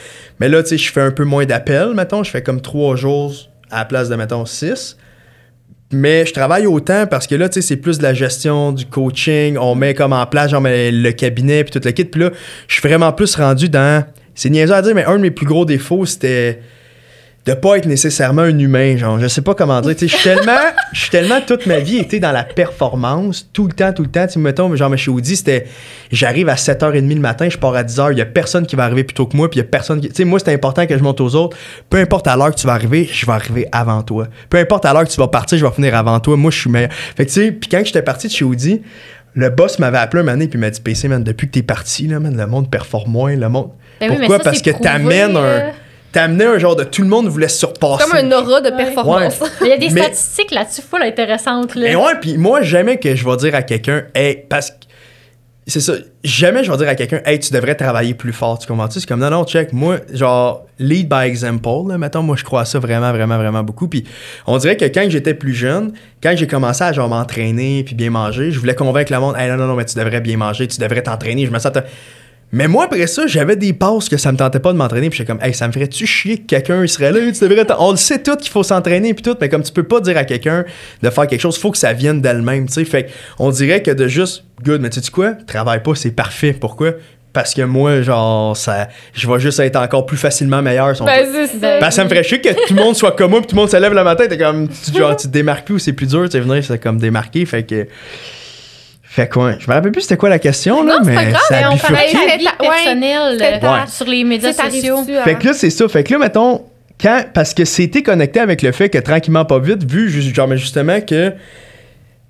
Speaker 1: mais là, tu je fais un peu moins d'appels, mettons, je fais comme 3 jours à la place de, mettons, 6. Mais je travaille autant parce que là, tu sais, c'est plus de la gestion, du coaching. On met comme en place, genre, le cabinet, puis tout le kit. Puis là, je suis vraiment plus rendu dans. C'est niaiseux à dire, mais un de mes plus gros défauts, c'était de pas être nécessairement un humain, genre, je sais pas comment dire, tu sais, je suis tellement, <laughs> je suis tellement toute ma vie été dans la performance, tout le temps, tout le temps, tu me mettons, genre, mais chez Woody, c'était, j'arrive à 7h30 le matin, je pars à 10h, il y a personne qui va arriver plus tôt que moi, puis il y a personne qui, tu sais, moi, c'était important que je monte aux autres, peu importe à l'heure que tu vas arriver, je vais arriver avant toi, peu importe à l'heure que tu vas partir, je vais finir avant toi, moi, je suis meilleur, fait que tu sais, puis quand j'étais parti de chez Audi, le boss m'avait appelé un et puis m'a dit PC man depuis que t'es parti là man, le monde performe moins le monde ben pourquoi parce que t'amènes un euh, t'as un genre de tout le monde voulait surpasser. Comme un
Speaker 2: aura de performance. Il y a des statistiques là-dessus full intéressantes. Là. Et ouais,
Speaker 1: puis moi, jamais que je vais dire à quelqu'un, hey, parce que c'est ça. Jamais je vais dire à quelqu'un, hey, tu devrais travailler plus fort. Tu comprends-tu? C'est comme, non, non, check. Moi, genre, lead by example, là, mettons, moi, je crois ça vraiment, vraiment, vraiment beaucoup. Puis on dirait que quand j'étais plus jeune, quand j'ai commencé à, genre, m'entraîner puis bien manger, je voulais convaincre le monde, hey, non, non, non, mais tu devrais bien manger, tu devrais t'entraîner. Je me sentais. Mais moi, après ça, j'avais des passes que ça me tentait pas de m'entraîner. Puis j'étais comme, hey, ça me ferait-tu chier que quelqu'un serait là? Tu on le sait tout qu'il faut s'entraîner, puis tout. Mais comme tu peux pas dire à quelqu'un de faire quelque chose, faut que ça vienne d'elle-même, tu sais. Fait on dirait que de juste, good, mais tu sais quoi? Travaille pas, c'est parfait. Pourquoi? parce que moi, genre, ça, je vais juste être encore plus facilement meilleur. Ben, ça. me ferait chier que tout le monde soit comme moi, puis tout le monde se lève le matin, t'es comme, tu, te démarques plus ou c'est plus dur, tu sais, venir, c'est comme démarquer fait que. Fait quoi je me rappelle plus c'était quoi la question, là, mais on parlait de personnelle
Speaker 2: euh, sur les médias Fait que
Speaker 1: là, c'est ça. Fait que là, mettons, quand, parce que c'était connecté avec le fait que tranquillement, pas vite, vu genre, mais justement que.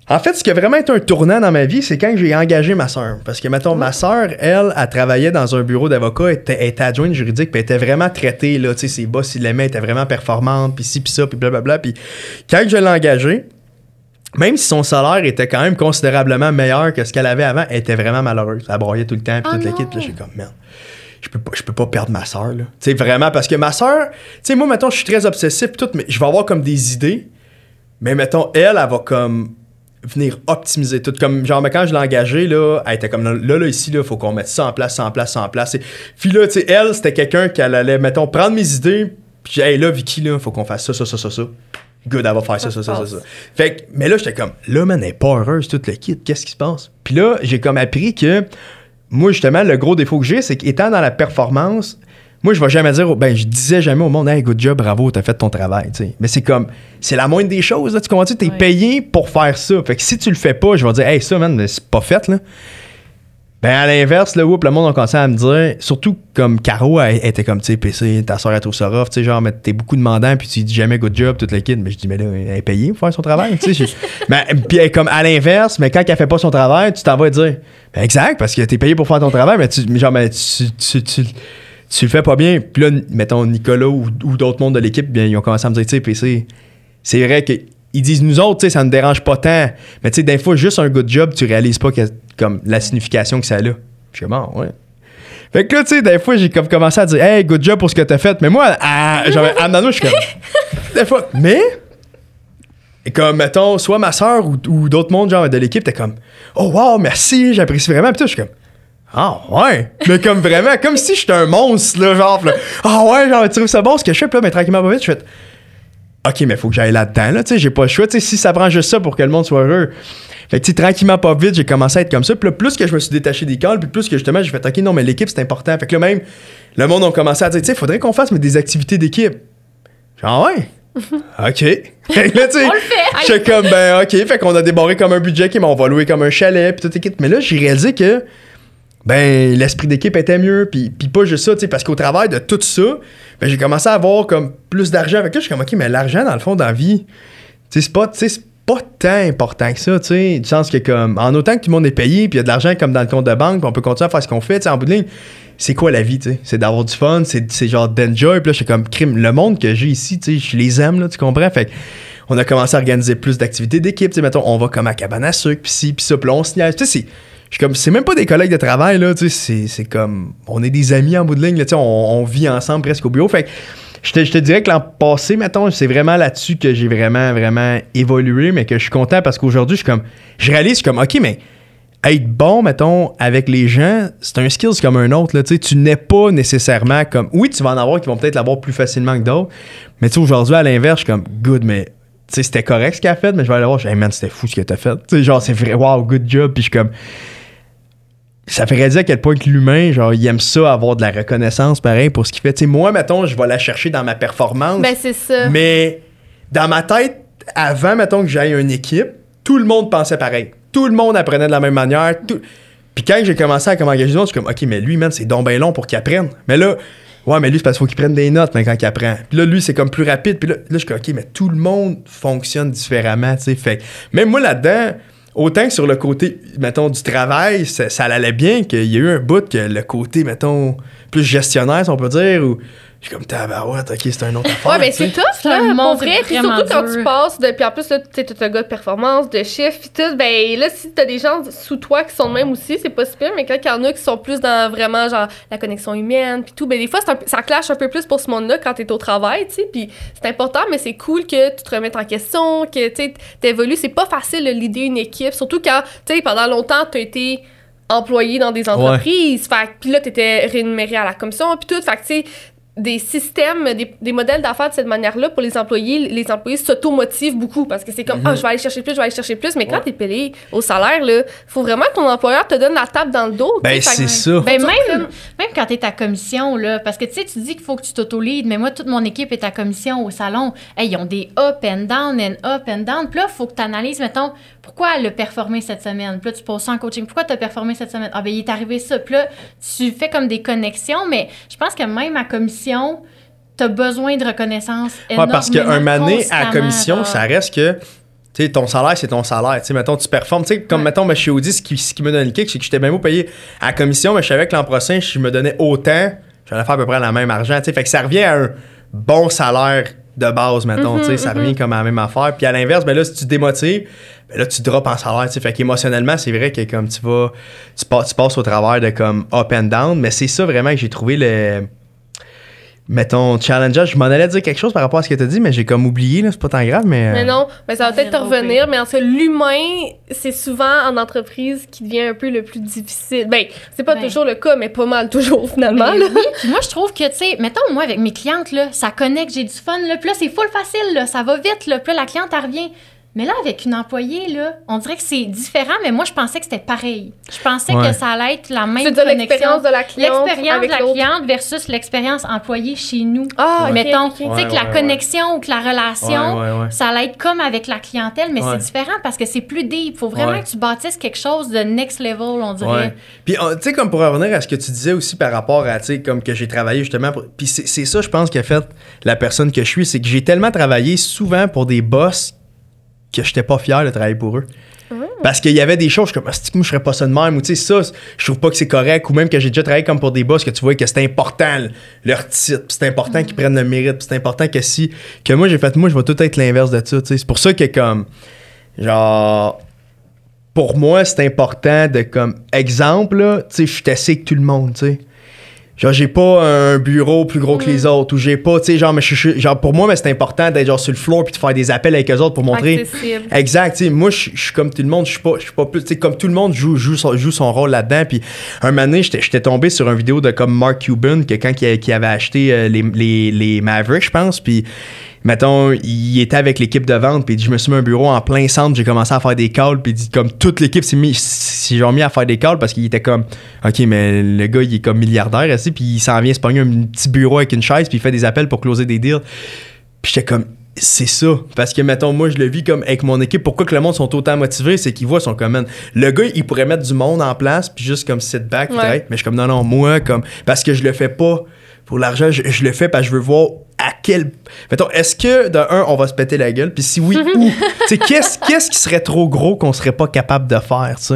Speaker 1: En fait, ce qui a vraiment été un tournant dans ma vie, c'est quand j'ai engagé ma sœur. Parce que, mettons, ma sœur, elle, a travaillé dans un bureau d'avocat, était, adjointe juridique, puis était vraiment traitée, là, tu sais, ses boss, l'aimait, était vraiment performante, puis ci, puis ça, puis blablabla. Puis quand je l'ai engagée, même si son salaire était quand même considérablement meilleur que ce qu'elle avait avant, elle était vraiment malheureuse. Elle broyait tout le temps, puis ah toute l'équipe. Puis là, j'ai comme, merde, je peux pas, je peux pas perdre ma soeur, là. Tu sais, vraiment, parce que ma soeur, tu sais, moi, mettons, je suis très obsessif, tout, mais je vais avoir comme des idées, mais mettons, elle, elle, va comme venir optimiser tout. Comme, genre, mais quand je l'ai engagée, là, elle était comme, là, là, ici, là, faut qu'on mette ça en place, ça en place, ça en place. Et, puis là, tu sais, elle, c'était quelqu'un qu'elle allait, mettons, prendre mes idées, puis, hey, là, Vicky, là, faut qu'on fasse ça, ça, ça, ça, ça good, elle va faire ça, ça, ça, ça, Fait mais là, j'étais comme, là, man, elle pas heureuse, tout le kit, qu'est-ce qui se passe? Puis là, j'ai comme appris que, moi, justement, le gros défaut que j'ai, c'est qu'étant dans la performance, moi, je vais jamais dire, ben, je disais jamais au monde, hey, good job, bravo, t'as fait ton travail, Mais c'est comme, c'est la moindre des choses, là, tu comprends-tu? T'es payé pour faire ça. Fait que si tu le fais pas, je vais dire, hey, ça, man, c'est pas fait, là. Mais ben, à l'inverse, le, le monde a commencé à me dire, surtout comme Caro était comme, tu PC, ta soeur, elle trouve ça rough, tu sais, genre, mais t'es beaucoup demandant, puis tu dis jamais good job, toute l'équipe. Mais je dis, mais là, elle est payée pour faire son travail, tu sais. <laughs> mais puis comme à l'inverse, mais quand elle fait pas son travail, tu t'en vas dire, ben exact, parce que t'es payé pour faire ton travail, mais tu, genre, mais tu, tu, le fais pas bien. Puis là, mettons Nicolas ou, d'autres membres de l'équipe, bien, ils ont commencé à me dire, tu sais, PC, c'est vrai que ils disent nous autres, tu sais, ça ne dérange pas tant. Mais tu sais, des fois, juste un good job, tu réalises pas comme la signification que ça a. Je suis bon, ah, ouais. Fait que là, tu sais, des fois, j'ai comme commencé à dire Hey, good job pour ce que t'as fait. Mais moi, à, j'avais, à je suis comme. <laughs> des fois, mais. Et comme, mettons, soit ma soeur ou, d'autres mondes, genre, de l'équipe, t'es comme Oh, wow, merci, j'apprécie vraiment. Puis je suis comme ah oh, ouais! Mais comme vraiment, comme si j'étais un monstre, le genre, ah oh, ouais, genre, tu trouves ça bon ce que je fais, là, mais tranquillement, pas vite, je fais, OK, mais il faut que j'aille là-dedans, là, tu sais, j'ai pas le choix, si ça prend juste ça pour que le monde soit heureux. Fait que, tu tranquillement, pas vite, j'ai commencé à être comme ça. Puis là, plus que je me suis détaché des calls, puis plus que justement, j'ai fait, OK, non, mais l'équipe, c'est important. Fait que là, même, le monde a commencé à dire, tu faudrait qu'on fasse des activités d'équipe. Genre, ouais. <laughs> OK. là, tu sais, comme, ben, OK. Fait qu'on a débarré comme un budget, qui ben, on va louer comme un chalet, puis tout, et Mais là, j'ai réalisé que ben l'esprit d'équipe était mieux puis, pas juste ça tu sais parce qu'au travail de tout ça ben, j'ai commencé à avoir comme plus d'argent avec eux. je suis comme OK mais l'argent dans le fond dans la vie tu sais c'est pas pas tant important que ça, tu sais, du sens que comme en autant que tout le monde est payé, puis il y a de l'argent comme dans le compte de banque, pis on peut continuer à faire ce qu'on fait, en bout de ligne, c'est quoi la vie, tu sais, c'est d'avoir du fun, c'est genre d'enjoy, puis là, c'est comme crime, le monde que j'ai ici, tu sais, je les aime là, tu comprends, fait on a commencé à organiser plus d'activités d'équipe, tu sais, mettons, on va comme à cabana à sucre, puis si, puis ça, puis on se tu sais, suis comme, c'est même pas des collègues de travail, là, tu sais, c'est comme, on est des amis en bout de ligne, tu sais, on, vit ensemble presque au bureau. Fait je te, dirais que l'an passé, mettons, c'est vraiment là-dessus que j'ai vraiment, vraiment évolué, mais que je suis content parce qu'aujourd'hui, je suis comme, je réalise, je suis comme, OK, mais être bon, mettons, avec les gens, c'est un c'est comme un autre. Là, tu n'es pas nécessairement comme. Oui, tu vas en avoir qui vont peut-être l'avoir plus facilement que d'autres. Mais tu aujourd'hui, à l'inverse, je suis comme, good, mais Tu sais, c'était correct ce qu'elle a fait, mais je vais aller voir. Je man, c'était fou ce que t'as fait. sais genre, c'est vrai, wow, good job. Puis je suis comme, ça ferait dire à quel point que l'humain, genre, il aime ça, avoir de la reconnaissance, pareil, pour ce qu'il fait. Tu sais, moi, mettons, je vais la chercher dans ma performance. Ben, c'est ça. Mais dans ma tête, avant, mettons, que j'aille une équipe, tout le monde pensait pareil. Tout le monde apprenait de la même manière. Puis quand j'ai commencé à comme engager je suis comme, OK, mais lui, même, c'est donc long pour qu'il apprenne. Mais là, ouais, mais lui, c'est parce qu'il faut qu'il prenne des notes, mais quand il apprend. Puis là, lui, c'est comme plus rapide. Puis là, là je suis comme, OK, mais tout le monde fonctionne différemment, tu sais. Fait même moi, là-dedans, autant que sur le côté, mettons, du travail, ça, allait bien, qu'il y a eu un bout que le côté, mettons, plus gestionnaire, si on peut dire, ou suis comme tabarouette, ok, c'est ben, un autre affaire. Ouais, mais c'est
Speaker 2: tough, là, mon vrai. Puis surtout quand
Speaker 3: tu passes, de, puis en plus, là, tu es un gars de performance, de chiffres, puis tout. Ben là, si t'as des gens sous toi qui sont de même aussi, c'est possible, mais quand il y en a qui sont plus dans vraiment, genre, la connexion humaine, puis tout, ben des fois, ça clash un peu plus pour ce monde-là quand t'es au travail, tu sais. Puis c'est important, mais c'est cool que tu te remettes en question, que tu t'évolues. C'est pas facile de l'idée une équipe, surtout quand, tu sais, pendant longtemps, t'as été employé dans des entreprises. Fait puis là, t'étais rémunéré à la commission, puis tout. Fait que, tu sais, des systèmes, des, modèles d'affaires de cette manière-là pour les employés, les employés s'automotivent beaucoup parce que c'est comme, ah, mm-hmm. je vais aller chercher plus, je vais aller chercher plus. Mais quand tu t'es payé au salaire, là,
Speaker 2: faut vraiment que ton employeur te donne la table dans le dos. Ben, c'est ça. Ben, ben même, même quand t'es à commission, là, parce que, tu sais, tu dis qu'il faut que tu tauto mais moi, toute mon équipe est à commission au salon. ils ont des up and down and up and down. Puis là, faut que tu analyses, mettons, pourquoi le performer cette semaine? Puis là, tu poses ça en coaching. Pourquoi tu as performé cette semaine? Ah, ben, il est arrivé ça. Puis là, tu fais comme des connexions, mais je pense que même à commission, tu as besoin de reconnaissance. énorme. ouais, parce qu'un mané à commission, ça
Speaker 1: reste que. ton salaire, c'est ton salaire. sais, mettons, tu performes. sais, comme, maintenant, mettons, je suis Audi, ce qui, me donne le kick, c'est que j'étais bien beau payé à commission, mais je savais que l'an prochain, si je me donnais autant, j'allais faire à peu près la même argent. sais, Fait que ça revient à un bon salaire de base, mettons. tu sais, ça mm-hmm, revient mm-hmm. comme à la même affaire. Puis à l'inverse, ben là, si tu te démotives, ben là, tu drops en salaire. sais. Fait qu'émotionnellement, c'est vrai que comme tu vas, tu, passes, tu passes au travers de comme up and down. Mais c'est ça vraiment que j'ai trouvé le mettons, challenger. Je m'en allais dire quelque chose par rapport à ce que tu as dit, mais j'ai comme oublié, là, c'est pas tant grave, mais... Euh, non,
Speaker 3: mais ça va peut-être te revenir, mais en fait, l'humain, c'est souvent en
Speaker 2: entreprise qui devient un peu le plus difficile. Ben, c'est pas ben. toujours le cas, mais pas mal toujours, finalement. Ben moi, je trouve que, tu sais, mettons, moi, avec mes clientes, là, ça connecte, j'ai du fun, là, puis là, c'est full facile, ça va vite, le puis la cliente, revient. Mais là, avec une employée, là, on dirait que c'est différent, mais moi, je pensais que c'était pareil. Je pensais que ça allait être la même connexion. l'expérience de la cliente. L'expérience de la cliente versus l'expérience employée chez nous. Ah, oh, mettons, tu sais, que la connexion ou que la relation, ça allait être comme avec la clientèle, mais c'est différent parce que c'est plus deep. Il faut vraiment que tu bâtisses quelque chose de next level, on dirait.
Speaker 1: Puis, oh, tu sais, comme pour revenir à ce que tu disais aussi par rapport à, tu sais, comme que j'ai travaillé justement. Puis c'est ça, je pense, qui a fait la personne que je suis, c'est que j'ai tellement travaillé souvent pour des boss que j'étais pas fier de travailler pour eux. Parce qu'il y avait des choses, comme, moi, je serais pas ça de même, ou tu sais, ça, je trouve pas que c'est correct, ou même que j'ai déjà travaillé comme pour des boss, que tu vois que c'est important, leur titre, c'est important qu'ils mm. prennent le mérite, c'est important que si, que moi j'ai fait, moi, je vais tout être l'inverse de ça, tu sais. C'est pour ça que, comme, genre, pour moi, c'est important de, comme, exemple, tu sais, je suis assez avec tout le monde, tu sais. Genre, j'ai pas un bureau plus gros que les mm. autres, ou j'ai pas, tu sais, genre, mais je, genre, pour moi, mais c'est important d'être genre sur le floor puis de faire des appels avec les autres pour montrer. Exact, tu sais, moi, je, suis comme tout le monde, je suis pas, je suis pas plus, tu sais, comme tout le monde joue, joue, son, rôle là-dedans. Puis un moment donné, j'étais tombé sur une vidéo de comme Mark Cuban, quelqu'un quand qui, avait acheté euh, les, les, les Mavericks, je pense, puis mettons, il était avec l'équipe de vente, puis je me suis mis un bureau en plein centre, j'ai commencé à faire des calls, puis comme toute l'équipe s'est mis, mis à faire des calls parce qu'il était comme, OK, mais le gars, il est comme milliardaire, et puis il s'en vient se pogner un petit bureau avec une chaise, puis il fait des appels pour closer des deals. Puis j'étais comme, c'est ça. Parce que, mettons, moi, je le vis comme avec mon équipe. Pourquoi que le monde sont autant motivés? C'est qu'ils voient son comment. Le gars, il pourrait mettre du monde en place, puis juste comme sit back, mais je suis comme, non, non, moi, comme, parce que je le fais pas pour l'argent, je, le fais parce que je veux voir à quel. Mettons, est-ce que d'un, on va se péter la gueule? Puis si oui, où? <laughs> qu'est-ce, qu'est-ce qui serait trop gros qu'on serait pas capable de faire, tu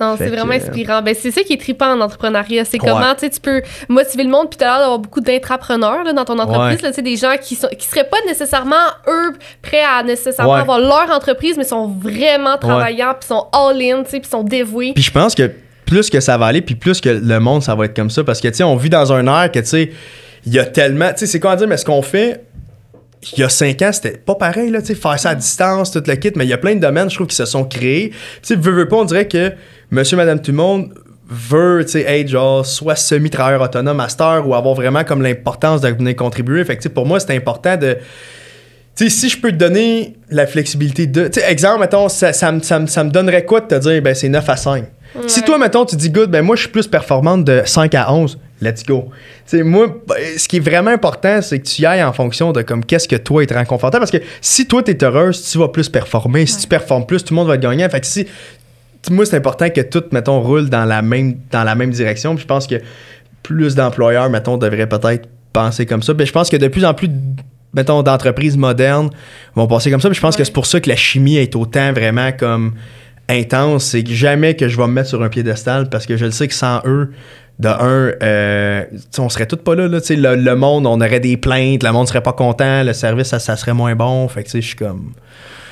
Speaker 3: Non, c'est vraiment euh, inspirant. Ben, c'est ça qui est trippant en entrepreneuriat. C'est comment tu peux motiver le monde, puis tu as l'air d'avoir beaucoup d'intrapreneurs dans ton entreprise. des gens qui ne qui seraient pas nécessairement, eux, prêts à nécessairement avoir leur entreprise, mais sont vraiment travaillants, puis sont all-in, puis sont dévoués.
Speaker 1: Puis je pense que plus que ça va aller, puis plus que le monde, ça va être comme ça. Parce que, tu sais, on vit dans un air que, tu sais, il y a tellement. Tu sais, c'est quoi dire, mais ce qu'on fait, il y a cinq ans, c'était pas pareil, là, tu sais, faire ça à mm. distance, tout le kit, mais il y a plein de domaines, je trouve, qui se sont créés. Tu sais, veux, veux pas, on dirait que monsieur, madame, tout le monde veut, tu sais, être, genre, soit semi-travailleur autonome, master, ou avoir vraiment comme l'importance de venir contribuer. Fait que, tu sais, pour moi, c'est important de. Tu sais, si je peux te donner la flexibilité de. Tu sais, exemple, mettons, ça, ça, me donnerait quoi de te dire, ben, c'est 9 à 5. Si toi, mettons, tu dis, good, ben moi, je suis plus performante de 5 à 11, let's go. moi, ben, ce qui est vraiment important, c'est que tu y ailles en fonction de comme qu'est-ce que toi, être te confortable. Parce que si toi, tu es heureuse, tu vas plus performer. Si tu performes plus, tout le monde va te gagner. Fait que si, moi, c'est important que tout, mettons, roule dans la même, dans la même direction. Puis je pense que plus d'employeurs, mettons, devraient peut-être penser comme ça. Mais ben, je pense que de plus en plus mettons, d'entreprises modernes vont penser comme ça. Puis je pense que c'est pour ça que la chimie est autant vraiment comme intense, c'est que jamais que je vais me mettre sur un piédestal parce que je le sais que sans eux, de un, euh, on serait toutes pas là. le, le, monde, on aurait des plaintes, le monde serait pas content, le service, ça, serait moins bon. Fait que tu sais, je suis comme.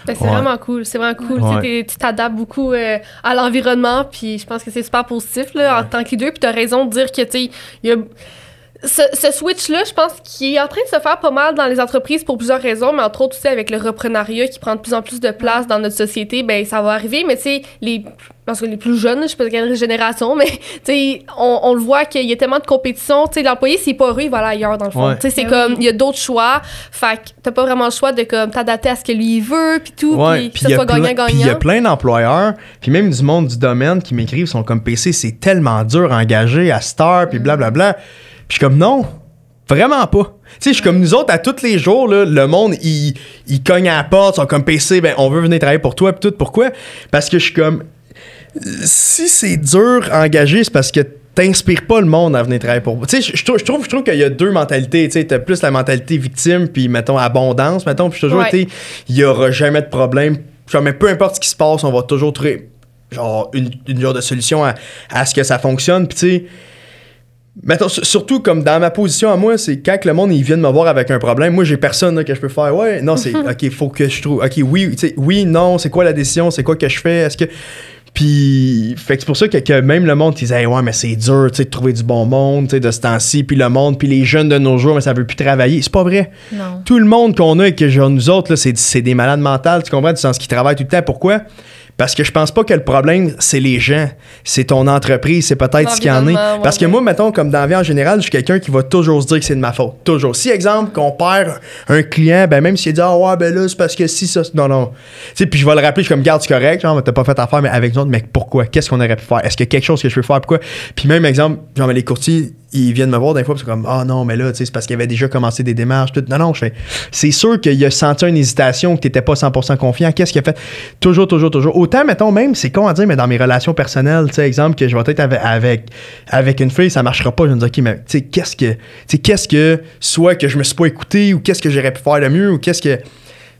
Speaker 1: Ben, c'est vraiment
Speaker 3: cool, c'est vraiment cool. Tu t'adaptes beaucoup euh, à l'environnement, puis je pense que c'est super positif en tant que Puis tu as raison de dire que, tu sais, il y a ce, switch-là, je pense qu'il est en train de se faire pas mal dans les entreprises pour plusieurs raisons, mais entre autres, tu avec le reprenariat qui prend de plus en plus de place dans notre société, ben ça va arriver, mais tu sais, les, parce que les plus jeunes, je sais pas quelle génération, <laughs> mais tu sais, on, le voit qu'il y a tellement de compétition, tu sais, l'employé, s'il n'est pas heureux, il va aller ailleurs, dans le fond. Tu sais, c'est ben comme, il y a d'autres choix, fait que t'as pas vraiment le choix de t'adapter à ce que lui veut, puis tout, puis ça soit gagnant-gagnant. il y a
Speaker 1: plein d'employeurs, puis même du monde du domaine qui m'écrivent, sont comme PC, c'est tellement dur à engager à Star, puis blablabla je suis comme, non, Vraiment pas. Tu sais, je suis comme nous autres, à tous les jours, le monde, il, cogne à la porte, sont comme PC, ben, on veut venir travailler pour toi, pis tout. Pourquoi? Parce que je suis comme. Si c'est dur engager, c'est parce que t'inspires pas le monde à venir travailler pour Tu sais, je trouve, trouve, qu'il y a deux mentalités. Tu sais, t'as plus la mentalité victime, puis mettons, abondance, mettons, puis toujours été, il y aura jamais de problème. mais peu importe ce qui se passe, on va toujours trouver, genre, une, une genre de solution à, à ce que ça fonctionne, puis tu sais Mettons, surtout comme dans ma position à moi, c'est quand le monde il vient de me voir avec un problème, moi j'ai personne que je peux faire. Ouais, non, c'est <laughs> OK, faut que je trouve. OK, oui, oui, non, c'est quoi la décision, c'est quoi que je fais, est que. Puis, fait c'est pour ça que, même le monde, ils disent, ouais, mais c'est dur, de trouver du bon monde, de ce temps-ci, puis le monde, puis les jeunes de nos jours, mais ça veut plus travailler. C'est pas vrai. Tout le monde qu'on a et que genre, nous autres, c'est, des malades mentales, tu comprends, Tu sens qu'ils travaillent tout le temps. Pourquoi? Parce que je pense pas que le problème, c'est les gens, c'est ton entreprise, c'est peut-être ce qu'il y en est. Parce que moi, mettons, comme dans la vie en général, je suis quelqu'un qui va toujours se dire que c'est de ma faute. Toujours. Si, exemple, qu'on perd un client, ben même s'il dit Ah ouais, ben là, c'est parce que si ça. Non, non. Tu sais, puis je vais le rappeler, je suis comme garde, correct, genre, t'as pas fait affaire, mais avec nous autres, mais pourquoi Qu'est-ce qu'on aurait pu faire Est-ce qu'il y a quelque chose que je peux faire Pourquoi Puis même, exemple, genre, les courtiers, ils viennent me voir des fois, parce c'est comme Ah non, mais là, c'est parce qu'il avait déjà commencé des démarches. Tout. Non, non, je fais. C'est sûr qu'il a senti une hésitation, que tu n'étais pas 100% confiant. Qu'est-ce qu'il a fait Toujours, toujours, toujours. Autant, mettons, même, c'est con à dire, mais dans mes relations personnelles, tu sais, exemple, que je vais être avec, avec, une fille, ça marchera pas. Je vais me dis Ok, mais tu sais, qu'est-ce que. Tu sais, qu'est-ce que. Soit que je me suis pas écouté, ou qu'est-ce que j'aurais pu faire de mieux, ou qu'est-ce que.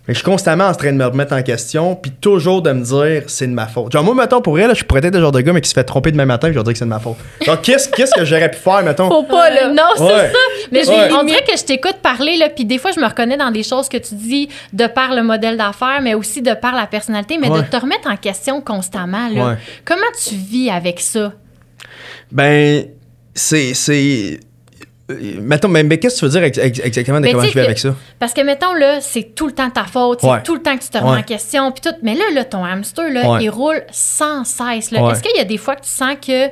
Speaker 1: Mais je suis constamment en train de me remettre en question, puis toujours de me dire c'est de ma faute. Genre, moi, mettons, pour elle, je pourrais être le genre de gars, mais qui se fait tromper demain matin, puis je leur dis que c'est de ma faute. Genre, qu'est-ce, que j'aurais pu faire, mettons Faut pas, là. Non, c'est ça.
Speaker 2: Mais on dirait que je t'écoute parler, là, puis des fois, je me reconnais dans des choses que tu dis de par le modèle d'affaires, mais aussi de par la personnalité, mais de te remettre en question constamment, là. Comment tu vis avec ça
Speaker 1: Ben, c'est. c'est euh, mettons, mais, mais qu'est-ce que tu veux dire exactement de comment tu fais avec ça?
Speaker 2: Parce que, mettons, là, c'est tout le temps ta faute, c'est tout le temps que tu te remets en question, puis tout. Mais là, là, ton hamster, là, il roule sans cesse. Est-ce qu'il y a des fois que tu sens que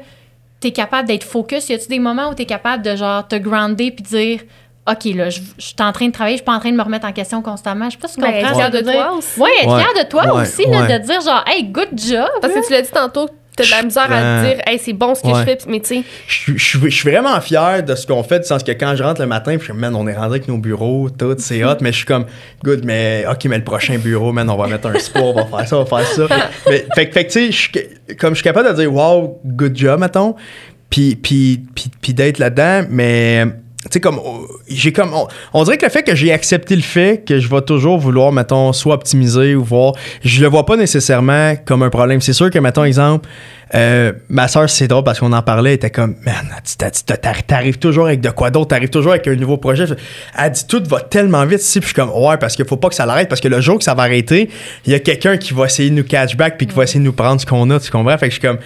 Speaker 2: tu es capable d'être focus? Y a-tu des moments où tu es capable de, genre, te grounder puis dire, OK, là, je, je, suis en train de travailler, je suis pas en train de me remettre en question constamment. Je sais pas si tu ben, comprends. Être fier de toi aussi. Oui, être de toi aussi, de dire, genre, hey, good job. Parce que tu l'as dit tantôt,
Speaker 3: t'as de la misère à te euh, dire, hey, c'est bon ce que je fais, mais tu sais.
Speaker 1: Je, suis vraiment fier de ce qu'on fait, du sens que quand je rentre le matin, je man, on est rendu avec nos bureaux, tout, c'est hot, mais je suis comme, good, mais ok, mais le prochain bureau, man, on va mettre un sport, on va faire ça, on va faire ça. <laughs> mais, fait que, tu sais, comme je suis capable de dire, wow, good job, mettons, puis, puis d'être là-dedans, mais sais, comme, oh, j'ai comme, on, on, dirait que le fait que j'ai accepté le fait que je vais toujours vouloir, mettons, soit optimiser ou voir, je le vois pas nécessairement comme un problème. C'est sûr que, mettons, exemple, euh, ma soeur, c'est drôle parce qu'on en parlait, elle était comme, man, t'arrives toujours avec de quoi d'autre, t'arrives toujours avec un nouveau projet. Elle dit, tout va tellement vite ici, puis je suis comme, ouais, parce qu'il faut pas que ça l'arrête, parce que le jour que ça va arrêter, il y a quelqu'un qui va essayer de nous catch-back puis qui va mm. essayer de nous prendre ce qu'on a, tu comprends? Fait que je suis comme,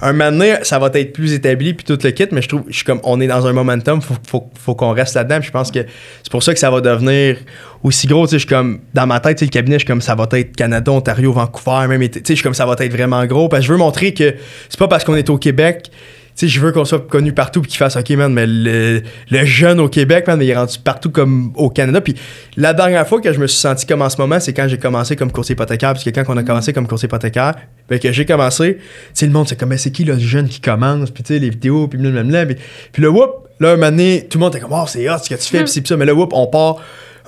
Speaker 1: un moment ça va être plus établi, puis tout le kit, mais je trouve, je suis comme, on est dans un momentum, faut, faut, qu'on reste là-dedans, je pense que c'est pour ça que ça va devenir aussi gros. tu sais Je suis comme, dans ma tête, le cabinet, je suis comme, ça va être Canada, Ontario, Vancouver, même. Je suis comme, ça va être vraiment gros. Parce je veux montrer que c'est pas parce qu'on est au Québec tu sais, je veux qu'on soit connu partout et qu'il fasse OK, man, mais le, jeune au Québec, man, il est rendu partout comme au Canada. Puis la dernière fois que je me suis senti comme en ce moment, c'est quand j'ai commencé comme courtier hypothécaire. Parce que quand on a mm. commencé comme courtier hypothécaire, puis ben, que j'ai commencé, tu le monde, c'est comme, mais c'est qui le jeune qui commence? Puis tu sais, les vidéos, puis même Puis, le whoop, là, un moment donné, tout le monde était comme, oh, c'est hot ce que tu fais, mm. ça. Mais le whoop, on part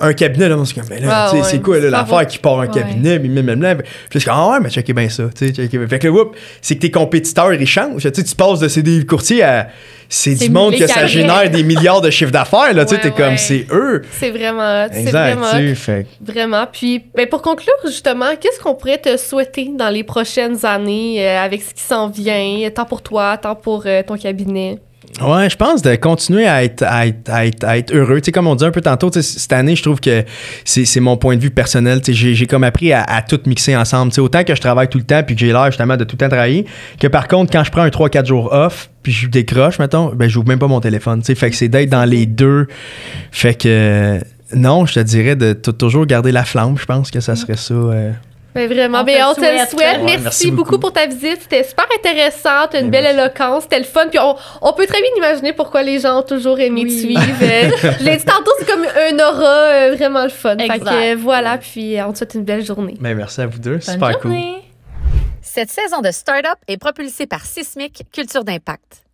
Speaker 1: un cabinet, là, c'est comme, ben là, ah, c'est quoi, l'affaire qui part un cabinet, mais puis ben, je suis ah ouais, mais checker bien ça, tu sais, Fait que le c'est que tes compétiteurs ils changent. tu passes de des courtier à, c'est du monde que ça génère des milliards de chiffres d'affaires, là, tu sais, t'es comme, c'est eux.
Speaker 3: C'est vraiment, c'est vraiment, vraiment. Puis, ben, pour conclure, justement, qu'est-ce qu'on pourrait te souhaiter dans les prochaines années euh, avec ce qui s'en vient, tant pour toi, tant pour euh, ton cabinet?
Speaker 1: Ouais, je pense de continuer à être, être, heureux. Tu sais, comme on dit un peu tantôt, cette année, je trouve que c'est mon point de vue personnel. J'ai comme appris à, tout mixer ensemble. autant que je travaille tout le temps puis que j'ai l'air justement de tout le temps travailler, que par contre, quand je prends un 3-4 jours off, puis je décroche, mettons, ben j'ouvre même pas mon téléphone. Fait que c'est d'être dans les deux. Fait que non, je te dirais de toujours garder la flamme. Je pense que ça serait ça. Euh,
Speaker 3: ben vraiment, on, ben, on te le souhaite. merci, beaucoup. pour ta visite. C'était super intéressant. T'as une ben, belle éloquence. C'était le fun. Puis on, peut très bien imaginer pourquoi les gens ont toujours aimé te suivre. Euh, je l'ai dit tantôt, c'est comme un aura euh, vraiment le fun. Fait que voilà, puis euh, on te
Speaker 2: souhaite une belle journée.
Speaker 1: Ben merci à vous deux. super cool.
Speaker 2: Cette saison de Startup est propulsée par Sismic Culture d'Impact.